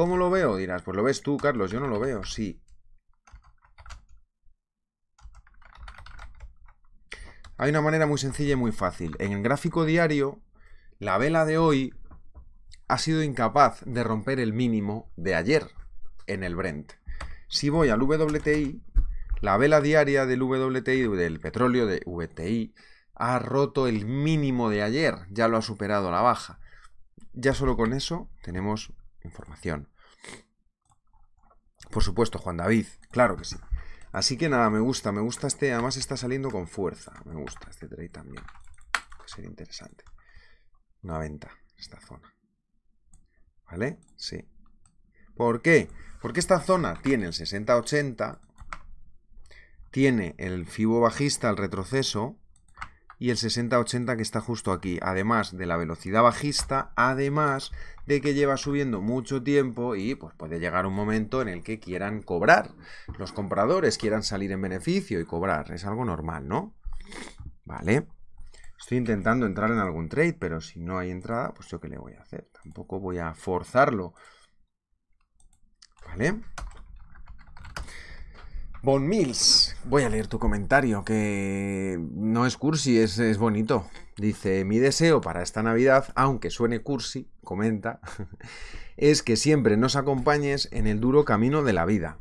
¿Cómo lo veo? Dirás, pues lo ves tú, Carlos, yo no lo veo, sí. Hay una manera muy sencilla y muy fácil. En el gráfico diario, la vela de hoy ha sido incapaz de romper el mínimo de ayer en el Brent. Si voy al WTI, la vela diaria del WTI, del petróleo de WTI, ha roto el mínimo de ayer, ya lo ha superado la baja. Ya solo con eso tenemos información. Por supuesto, Juan David, claro que sí. Así que nada, me gusta, me gusta este, además está saliendo con fuerza, me gusta este trade también. Sería interesante. Una venta esta zona. ¿Vale? Sí. ¿Por qué? Porque esta zona tiene el 60-80, tiene el fibo bajista, el retroceso, y el 60-80 que está justo aquí, además de la velocidad bajista, además de que lleva subiendo mucho tiempo y pues puede llegar un momento en el que quieran cobrar, los compradores quieran salir en beneficio y cobrar, es algo normal, ¿no? Vale. Estoy intentando entrar en algún trade, pero si no hay entrada, pues yo qué le voy a hacer. Tampoco voy a forzarlo. ¿Vale? Bon Mills, voy a leer tu comentario, que no es cursi, es, bonito. Dice, mi deseo para esta Navidad, aunque suene cursi, comenta, es que siempre nos acompañes en el duro camino de la vida.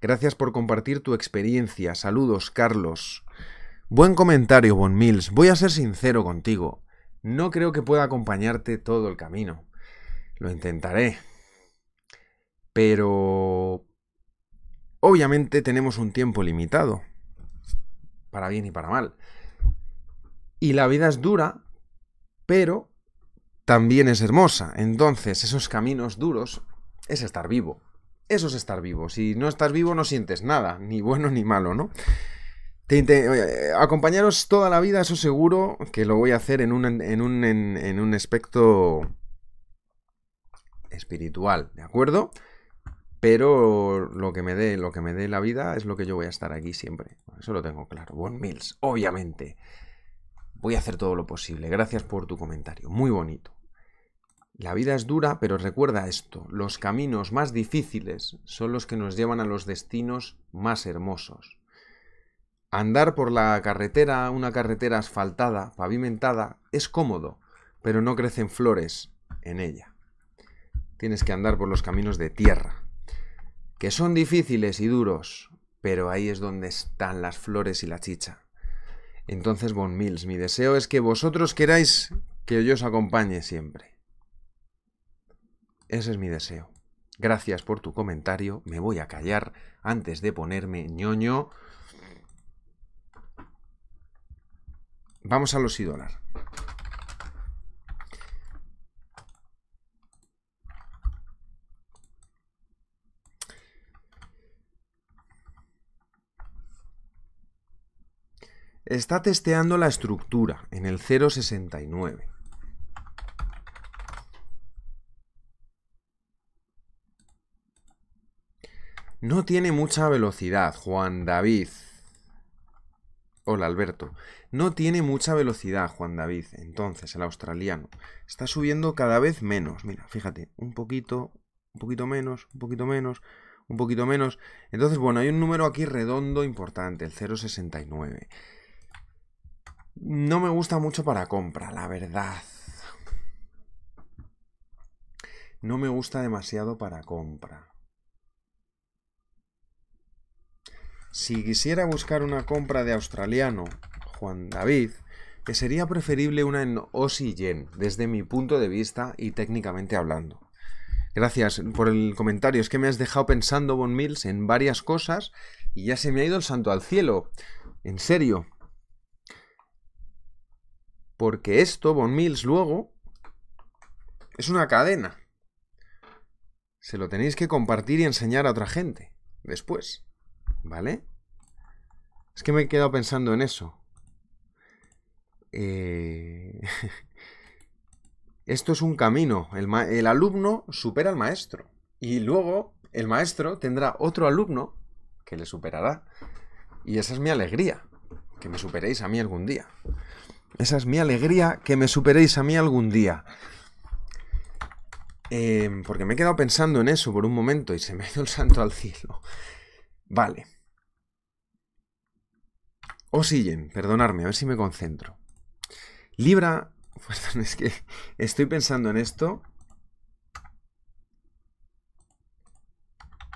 Gracias por compartir tu experiencia. Saludos, Carlos. Buen comentario, Bon Mills. Voy a ser sincero contigo. No creo que pueda acompañarte todo el camino. Lo intentaré. Pero Obviamente tenemos un tiempo limitado, para bien y para mal. Y la vida es dura, pero también es hermosa. Entonces, esos caminos duros es estar vivo. Eso es estar vivo. Si no estás vivo no sientes nada, ni bueno ni malo, ¿no? Eh, acompañaros toda la vida, eso seguro que lo voy a hacer en un, en un, en un aspecto espiritual, ¿de acuerdo? Pero lo que me dé, lo que me dé la vida es lo que yo voy a estar aquí siempre. Eso lo tengo claro. Bon Mills, obviamente. Voy a hacer todo lo posible. Gracias por tu comentario. Muy bonito. La vida es dura, pero recuerda esto, los caminos más difíciles son los que nos llevan a los destinos más hermosos. Andar por la carretera, una carretera asfaltada, pavimentada, es cómodo, pero no crecen flores en ella. Tienes que andar por los caminos de tierra, que son difíciles y duros, pero ahí es donde están las flores y la chicha. Entonces, bon Mills, mi deseo es que vosotros queráis que yo os acompañe siempre. Ese es mi deseo. Gracias por tu comentario. Me voy a callar antes de ponerme ñoño. Vamos a los ídolos. Está testeando la estructura en el 069. No tiene mucha velocidad, Juan David. Hola, Alberto. No tiene mucha velocidad, Juan David. Entonces, el australiano está subiendo cada vez menos. Mira, fíjate, un poquito, un poquito menos, un poquito menos, un poquito menos. Entonces, bueno, hay un número aquí redondo importante, el 069. No me gusta mucho para compra, la verdad. No me gusta demasiado para compra. Si quisiera buscar una compra de australiano, Juan David, que sería preferible una en Aussie Yen, desde mi punto de vista y técnicamente hablando. Gracias por el comentario. Es que me has dejado pensando, Von Mills, en varias cosas y ya se me ha ido el santo al cielo. En serio. Porque esto, Von Mills, luego, es una cadena. Se lo tenéis que compartir y enseñar a otra gente después. ¿Vale? Es que me he quedado pensando en eso. Eh, esto es un camino. El, el, alumno supera al maestro. Y luego el maestro tendrá otro alumno que le superará. Y esa es mi alegría. Que me superéis a mí algún día. Esa es mi alegría, que me superéis a mí algún día. Em, porque me he quedado pensando en eso por un momento y se me ha ido el santo al cielo. Vale. siguen perdonadme, a ver si me concentro. Libra, es que estoy pensando en esto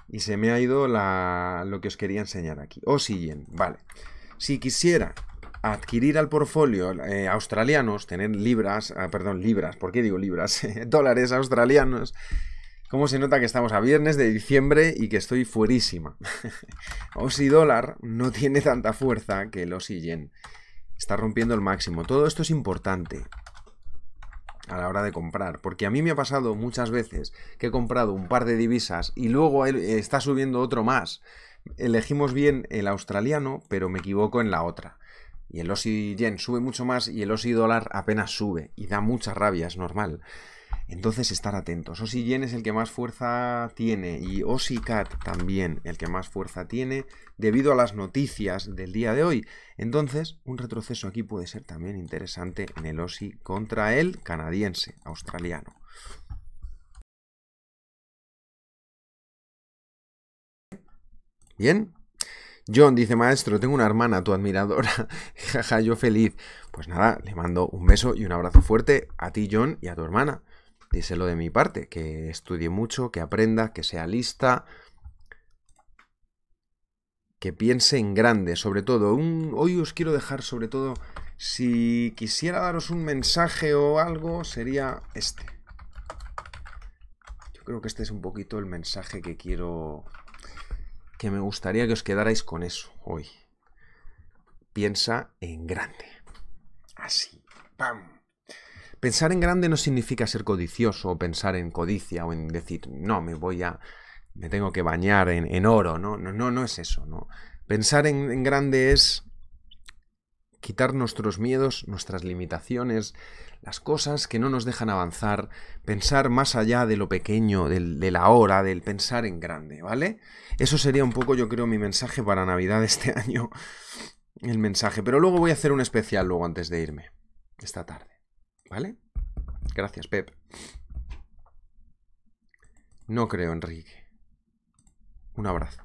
y se me ha ido la, lo que os quería enseñar aquí. siguen vale. Si quisiera adquirir al portfolio eh, australianos, tener libras, ah, perdón, libras, ¿por qué digo libras? Dólares australianos. ¿Cómo se nota que estamos a viernes de diciembre y que estoy fuerísima? si dólar no tiene tanta fuerza que el Aussie yen. Está rompiendo el máximo. Todo esto es importante a la hora de comprar. Porque a mí me ha pasado muchas veces que he comprado un par de divisas y luego está subiendo otro más. Elegimos bien el australiano, pero me equivoco en la otra y el OSI yen sube mucho más y el OSI dólar apenas sube y da mucha rabia, es normal. Entonces estar atentos. OSI yen es el que más fuerza tiene y OSI cat también el que más fuerza tiene debido a las noticias del día de hoy. Entonces un retroceso aquí puede ser también interesante en el OSI contra el canadiense, australiano. Bien, John dice, maestro, tengo una hermana, tu admiradora. Jaja, yo feliz. Pues nada, le mando un beso y un abrazo fuerte a ti, John, y a tu hermana. Díselo de mi parte, que estudie mucho, que aprenda, que sea lista, que piense en grande, sobre todo. Un, hoy os quiero dejar, sobre todo, si quisiera daros un mensaje o algo, sería este. Yo creo que este es un poquito el mensaje que quiero que me gustaría que os quedarais con eso hoy. Piensa en grande. Así. ¡Pam! Pensar en grande no significa ser codicioso o pensar en codicia o en decir, no, me voy a. me tengo que bañar en, en oro. No, no, no, no es eso, no. Pensar en grande es quitar nuestros miedos, nuestras limitaciones, las cosas que no nos dejan avanzar, pensar más allá de lo pequeño, de la hora, del pensar en grande, ¿vale? Eso sería un poco, yo creo, mi mensaje para Navidad este año, el mensaje. Pero luego voy a hacer un especial luego antes de irme, esta tarde, ¿vale? Gracias, Pep. No creo, Enrique. Un abrazo.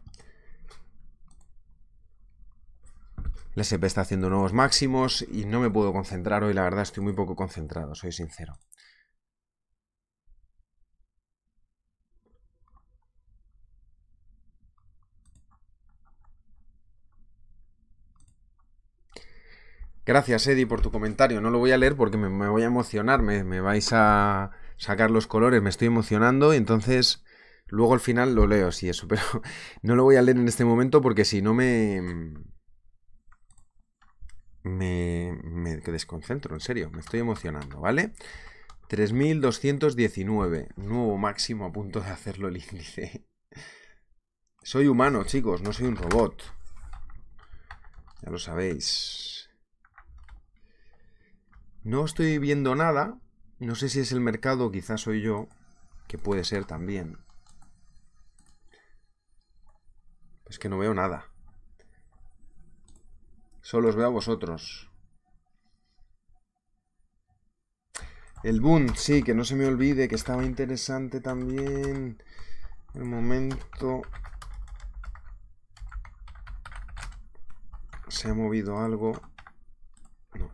La SP está haciendo nuevos máximos y no me puedo concentrar hoy, la verdad estoy muy poco concentrado, soy sincero. Gracias, Eddie, por tu comentario. No lo voy a leer porque me, voy a emocionar, me, me, vais a sacar los colores, me estoy emocionando y entonces luego al final lo leo, sí, eso, pero no lo voy a leer en este momento porque si no me me, desconcentro, en serio, me estoy emocionando, ¿vale? 3219, nuevo máximo a punto de hacerlo el índice. Soy humano, chicos, no soy un robot. Ya lo sabéis. No estoy viendo nada. No sé si es el mercado, quizás soy yo, que puede ser también. Es pues que no veo nada. Solo os veo a vosotros. El boom, sí, que no se me olvide, que estaba interesante también. El momento... Se ha movido algo. No.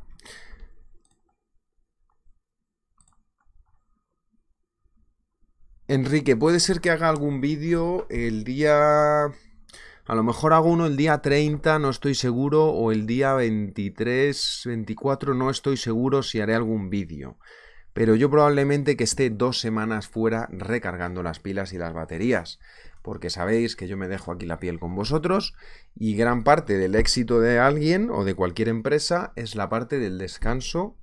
Enrique, puede ser que haga algún vídeo el día a lo mejor hago uno el día 30, no estoy seguro, o el día 23, 24, no estoy seguro si haré algún vídeo. Pero yo probablemente que esté dos semanas fuera recargando las pilas y las baterías, porque sabéis que yo me dejo aquí la piel con vosotros y gran parte del éxito de alguien o de cualquier empresa es la parte del descanso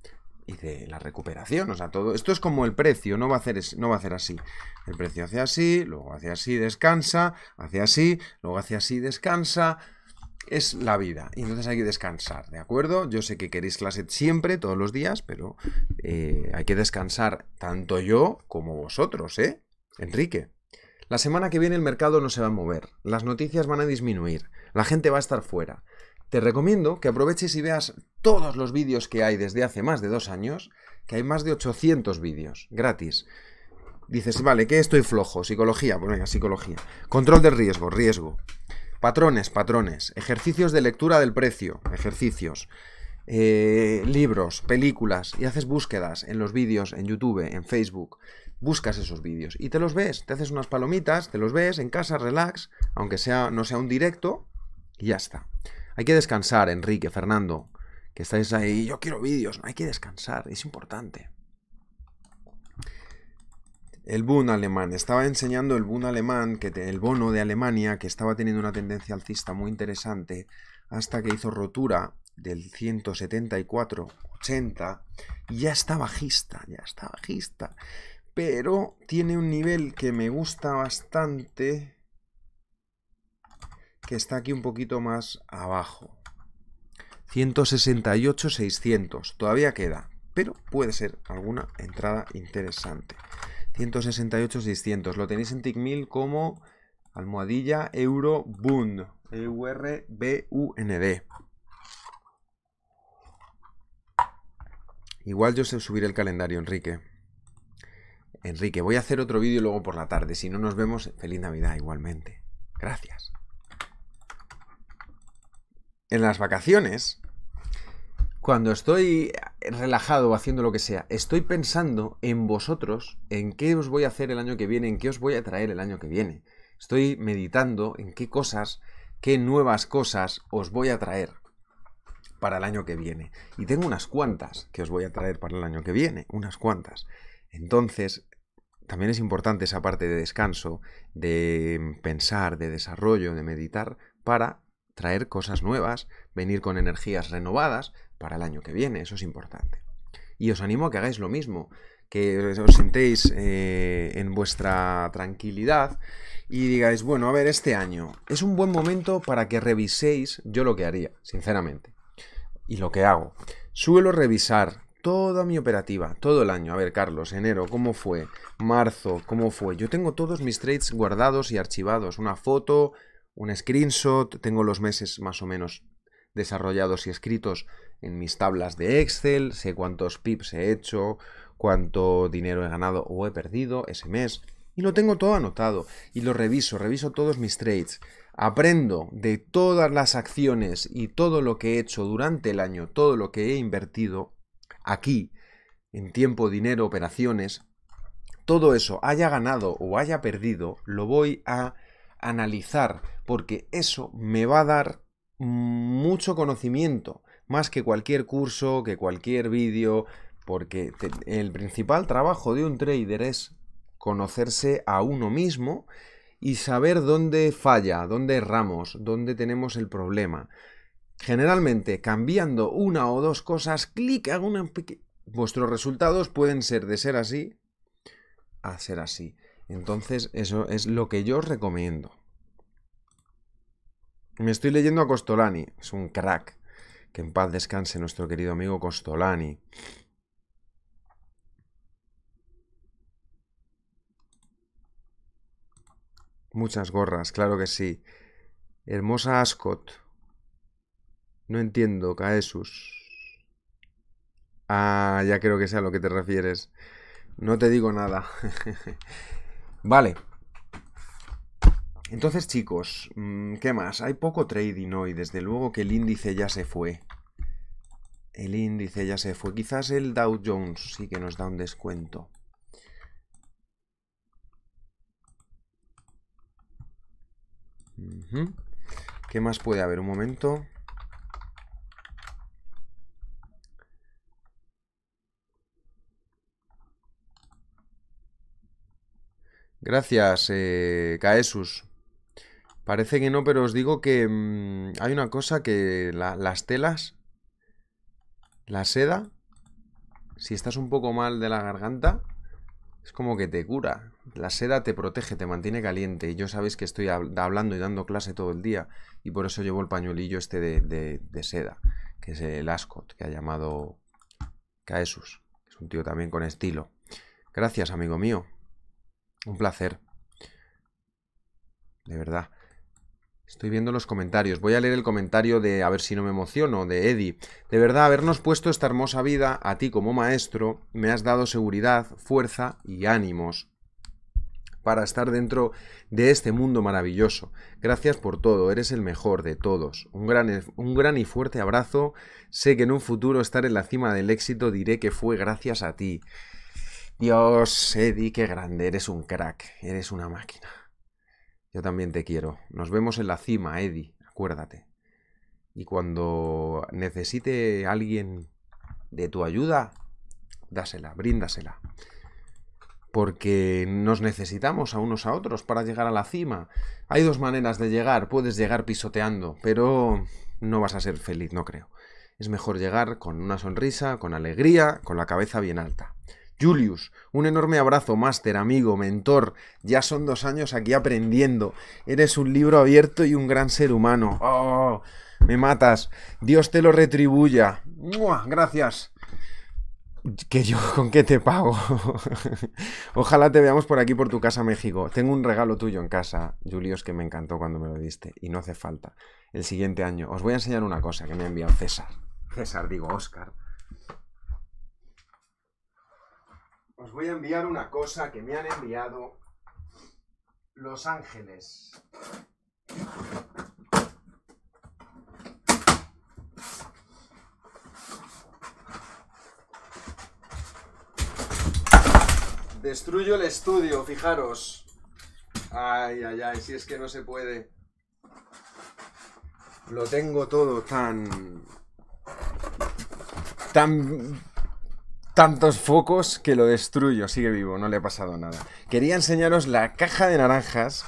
de la recuperación. O sea, todo esto es como el precio, no va a hacer, no va a así. El precio hace así, luego hace así, descansa, hace así, luego hace así, descansa. Es la vida, y entonces hay que descansar, ¿de acuerdo? Yo sé que queréis clase siempre, todos los días, pero eh, hay que descansar tanto yo como vosotros, ¿eh? Enrique. La semana que viene el mercado no se va a mover, las noticias van a disminuir, la gente va a estar fuera, te recomiendo que aproveches y veas todos los vídeos que hay desde hace más de dos años, que hay más de 800 vídeos, gratis. Dices, vale, ¿qué estoy flojo? Psicología, pues venga, psicología. Control del riesgo, riesgo. Patrones, patrones. Ejercicios de lectura del precio, ejercicios. Eh, libros, películas, y haces búsquedas en los vídeos, en YouTube, en Facebook. Buscas esos vídeos y te los ves, te haces unas palomitas, te los ves en casa, relax, aunque sea, no sea un directo, y ya está. Hay que descansar, Enrique, Fernando, que estáis ahí. Yo quiero vídeos, no hay que descansar, es importante. El Bund alemán. Estaba enseñando el Bund alemán, que el bono de Alemania, que estaba teniendo una tendencia alcista muy interesante, hasta que hizo rotura del 174,80, y ya está bajista, ya está bajista. Pero tiene un nivel que me gusta bastante que está aquí un poquito más abajo. 168, 600. Todavía queda, pero puede ser alguna entrada interesante. 168, 600. Lo tenéis en TICMIL como almohadilla Eurobund. E-U-R-B-U-N-D. Igual yo sé subir el calendario, Enrique. Enrique, voy a hacer otro vídeo luego por la tarde. Si no nos vemos, feliz Navidad igualmente. Gracias en las vacaciones, cuando estoy relajado haciendo lo que sea, estoy pensando en vosotros, en qué os voy a hacer el año que viene, en qué os voy a traer el año que viene. Estoy meditando en qué cosas, qué nuevas cosas os voy a traer para el año que viene. Y tengo unas cuantas que os voy a traer para el año que viene, unas cuantas. Entonces, también es importante esa parte de descanso, de pensar, de desarrollo, de meditar, para traer cosas nuevas, venir con energías renovadas para el año que viene, eso es importante. Y os animo a que hagáis lo mismo, que os sentéis eh, en vuestra tranquilidad y digáis, bueno, a ver, este año es un buen momento para que reviséis yo lo que haría, sinceramente, y lo que hago. Suelo revisar toda mi operativa, todo el año. A ver, Carlos, enero, ¿cómo fue? Marzo, ¿cómo fue? Yo tengo todos mis trades guardados y archivados, una foto, un screenshot, tengo los meses más o menos desarrollados y escritos en mis tablas de Excel, sé cuántos pips he hecho, cuánto dinero he ganado o he perdido ese mes, y lo tengo todo anotado, y lo reviso, reviso todos mis trades, aprendo de todas las acciones y todo lo que he hecho durante el año, todo lo que he invertido aquí, en tiempo, dinero, operaciones, todo eso haya ganado o haya perdido, lo voy a analizar, porque eso me va a dar mucho conocimiento, más que cualquier curso, que cualquier vídeo, porque el principal trabajo de un trader es conocerse a uno mismo y saber dónde falla, dónde erramos, dónde tenemos el problema. Generalmente, cambiando una o dos cosas, clic, hago una... Vuestros resultados pueden ser de ser así a ser así. Entonces, eso es lo que yo os recomiendo. Me estoy leyendo a Costolani, es un crack. Que en paz descanse nuestro querido amigo Costolani. Muchas gorras, claro que sí. Hermosa Ascot. No entiendo, Caesus. Ah, ya creo que sea a lo que te refieres. No te digo nada. Vale. Entonces, chicos, mm, ¿qué más? Hay poco trading hoy, desde luego que el índice ya se fue. El índice ya se fue. Quizás el Dow Jones sí que nos da un descuento. ¿Qué más puede haber? Un momento. Gracias, eh, Caesus. Parece que no, pero os digo que mm, hay una cosa que las telas, la seda, si estás un poco mal de la garganta, es como que te cura. La seda te protege, te mantiene caliente. Y yo sabéis que estoy hablando y dando clase todo el día. Y por eso llevo el pañuelillo este de, de seda, que es el Ascot, que ha llamado Caesus. Es un tío también con estilo. Gracias, amigo mío. Un placer. De verdad. Estoy viendo los comentarios. Voy a leer el comentario de, a ver si no me emociono, de Eddie. De verdad, habernos puesto esta hermosa vida a ti como maestro, me has dado seguridad, fuerza y ánimos para estar dentro de este mundo maravilloso. Gracias por todo, eres el mejor de todos. Un gran, e-, un gran y fuerte abrazo. Sé que en un futuro estar en la cima del éxito diré que fue gracias a ti. Dios, Eddie, qué grande, eres un crack, eres una máquina. Yo también te quiero. Nos vemos en la cima, Eddie, acuérdate. Y cuando necesite alguien de tu ayuda, dásela, bríndasela. Porque nos necesitamos a unos a otros para llegar a la cima. Hay dos maneras de llegar. Puedes llegar pisoteando, pero no vas a ser feliz, no creo. Es mejor llegar con una sonrisa, con alegría, con la cabeza bien alta. Julius, un enorme abrazo, máster, amigo, mentor. Ya son dos años aquí aprendiendo. Eres un libro abierto y un gran ser humano. ¡Oh! Me matas. Dios te lo retribuya. Gracias. Que yo, ¿con qué te pago? Ojalá te veamos por aquí, por tu casa, México. Tengo un regalo tuyo en casa, Julius, que me encantó cuando me lo diste. Y no hace falta. El siguiente año. Os voy a enseñar una cosa que me ha enviado César. César, digo, Oscar. os voy a enviar una cosa que me han enviado Los Ángeles. Destruyo el estudio, fijaros. Ay, ay, ay, si es que no se puede. Lo tengo todo tan... tan tantos focos que lo destruyo, sigue vivo, no le ha pasado nada. Quería enseñaros la caja de naranjas,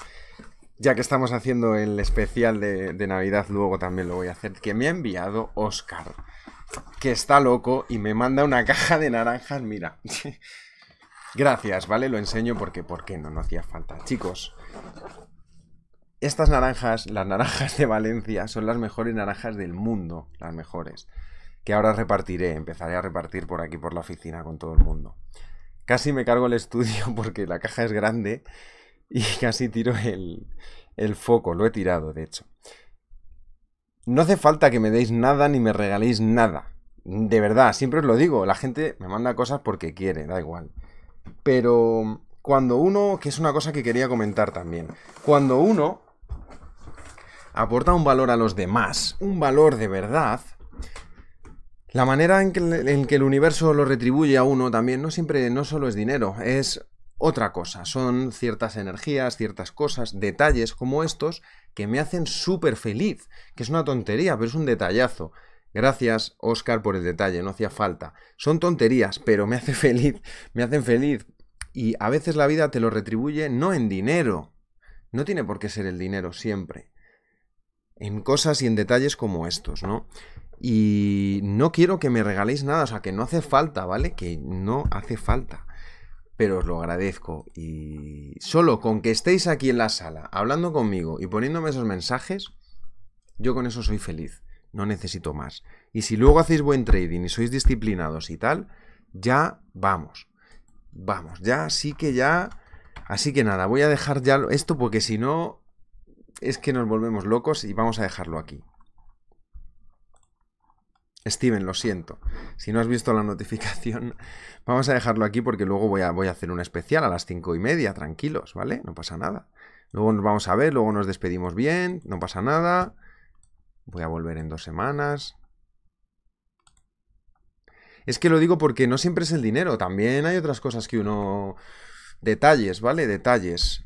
ya que estamos haciendo el especial de, Navidad, luego también lo voy a hacer, que me ha enviado Oscar, que está loco y me manda una caja de naranjas, mira. Gracias, ¿vale? Lo enseño porque, ¿por qué no? No hacía falta. Chicos, estas naranjas, las naranjas de Valencia, son las mejores naranjas del mundo, las mejores que ahora repartiré, empezaré a repartir por aquí, por la oficina, con todo el mundo. Casi me cargo el estudio porque la caja es grande y casi tiro el, el foco, lo he tirado, de hecho. No hace falta que me deis nada ni me regaléis nada. De verdad, siempre os lo digo, la gente me manda cosas porque quiere, da igual. Pero cuando uno, que es una cosa que quería comentar también, cuando uno aporta un valor a los demás, un valor de verdad, la manera en que, el universo lo retribuye a uno también no siempre, no solo es dinero, es otra cosa. Son ciertas energías, ciertas cosas, detalles como estos que me hacen súper feliz, que es una tontería, pero es un detallazo. Gracias, Oscar, por el detalle, no hacía falta. Son tonterías, pero me hace feliz, me hacen feliz. Y a veces la vida te lo retribuye no en dinero. No tiene por qué ser el dinero siempre. En cosas y en detalles como estos, ¿no? Y no quiero que me regaléis nada, o sea, que no hace falta, ¿vale? Que no hace falta. Pero os lo agradezco. Y solo con que estéis aquí en la sala, hablando conmigo y poniéndome esos mensajes, yo con eso soy feliz. No necesito más. Y si luego hacéis buen trading y sois disciplinados y tal, ya vamos. Vamos, ya sí que ya... Así que nada, voy a dejar ya esto porque si no es que nos volvemos locos y vamos a dejarlo aquí. Steven, lo siento. Si no has visto la notificación, vamos a dejarlo aquí porque luego voy a, hacer un especial a las cinco y media, tranquilos, ¿vale? No pasa nada. Luego nos vamos a ver, luego nos despedimos bien, no pasa nada. Voy a volver en dos semanas. Es que lo digo porque no siempre es el dinero, también hay otras cosas que uno... Detalles, ¿vale? Detalles.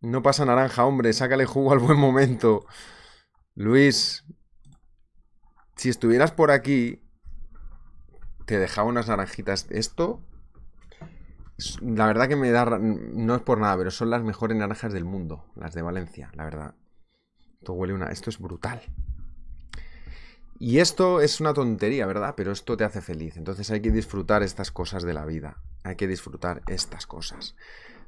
No pasa naranja, hombre, sácale jugo al buen momento. Luis, si estuvieras por aquí, te dejaba unas naranjitas. Esto, la verdad que me da, no es por nada, pero son las mejores naranjas del mundo, las de Valencia, la verdad. Esto huele una, esto es brutal. Y esto es una tontería, ¿verdad? Pero esto te hace feliz. Entonces hay que disfrutar estas cosas de la vida. Hay que disfrutar estas cosas.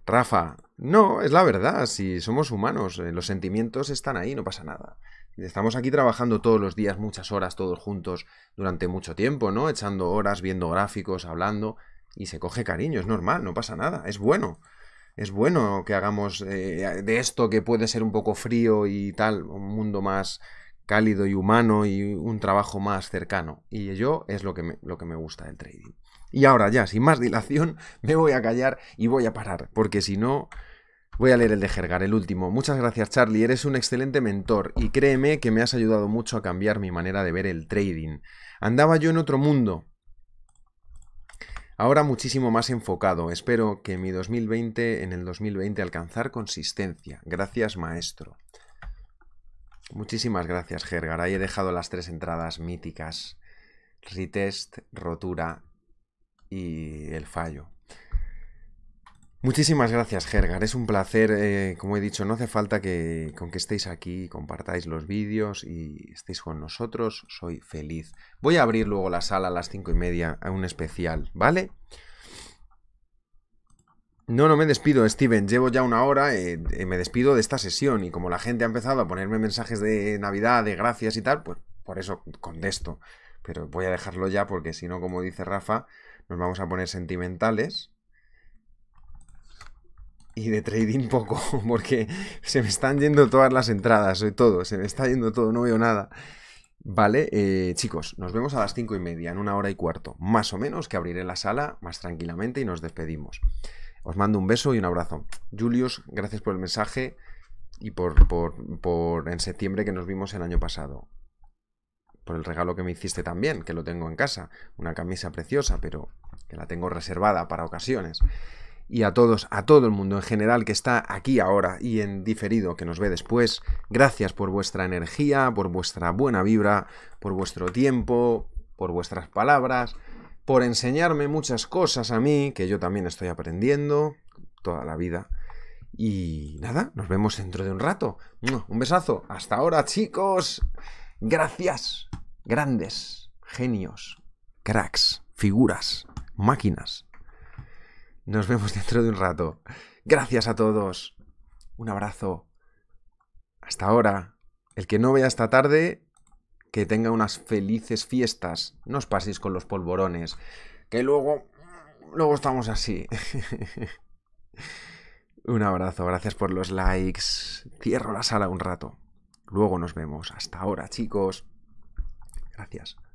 Rafa, no, es la verdad, si somos humanos, eh, los sentimientos están ahí, no pasa nada. Estamos aquí trabajando todos los días, muchas horas, todos juntos, durante mucho tiempo, ¿no? Echando horas, viendo gráficos, hablando, y se coge cariño, es normal, no pasa nada, es bueno. Es bueno que hagamos eh, de esto que puede ser un poco frío y tal, un mundo más cálido y humano y un trabajo más cercano. Y yo es lo que lo que me gusta del trading. Y ahora ya, sin más dilación, me voy a callar y voy a parar, porque si no, Voy a leer el de Gergar, el último. Muchas gracias Charlie, eres un excelente mentor y créeme que me has ayudado mucho a cambiar mi manera de ver el trading. Andaba yo en otro mundo. Ahora muchísimo más enfocado. Espero que mi 2020 en el 2020 alcanzar consistencia. Gracias maestro. Muchísimas gracias Gergar. Ahí he dejado las tres entradas míticas. Retest, rotura y el fallo. Muchísimas gracias, Gergar. Es un placer, eh, como he dicho, no hace falta que con que estéis aquí, compartáis los vídeos y estéis con nosotros. Soy feliz. Voy a abrir luego la sala a las cinco y media a un especial, ¿vale? No, no me despido, Steven. Llevo ya una hora, eh, eh, me despido de esta sesión y como la gente ha empezado a ponerme mensajes de Navidad, de gracias y tal, pues por eso contesto. Pero voy a dejarlo ya porque si no, como dice Rafa, nos vamos a poner sentimentales y de trading poco, porque se me están yendo todas las entradas, soy todo, se me está yendo todo, no veo nada. Vale, eh, chicos, nos vemos a las cinco y media, en una hora y cuarto, más o menos, que abriré la sala más tranquilamente y nos despedimos. Os mando un beso y un abrazo. Julius, gracias por el mensaje y por, por, por en septiembre que nos vimos el año pasado. Por el regalo que me hiciste también, que lo tengo en casa. Una camisa preciosa, pero que la tengo reservada para ocasiones y a todos, a todo el mundo en general que está aquí ahora y en diferido que nos ve después. Gracias por vuestra energía, por vuestra buena vibra, por vuestro tiempo, por vuestras palabras, por enseñarme muchas cosas a mí que yo también estoy aprendiendo toda la vida. Y nada, nos vemos dentro de un rato. Un besazo. Hasta ahora, chicos. Gracias. Grandes, genios, cracks, figuras, máquinas. Nos vemos dentro de un rato. Gracias a todos. Un abrazo. Hasta ahora. El que no vea esta tarde, que tenga unas felices fiestas. No os paséis con los polvorones. Que luego... Luego estamos así. un abrazo. Gracias por los likes. Cierro la sala un rato. Luego nos vemos. Hasta ahora, chicos. Gracias.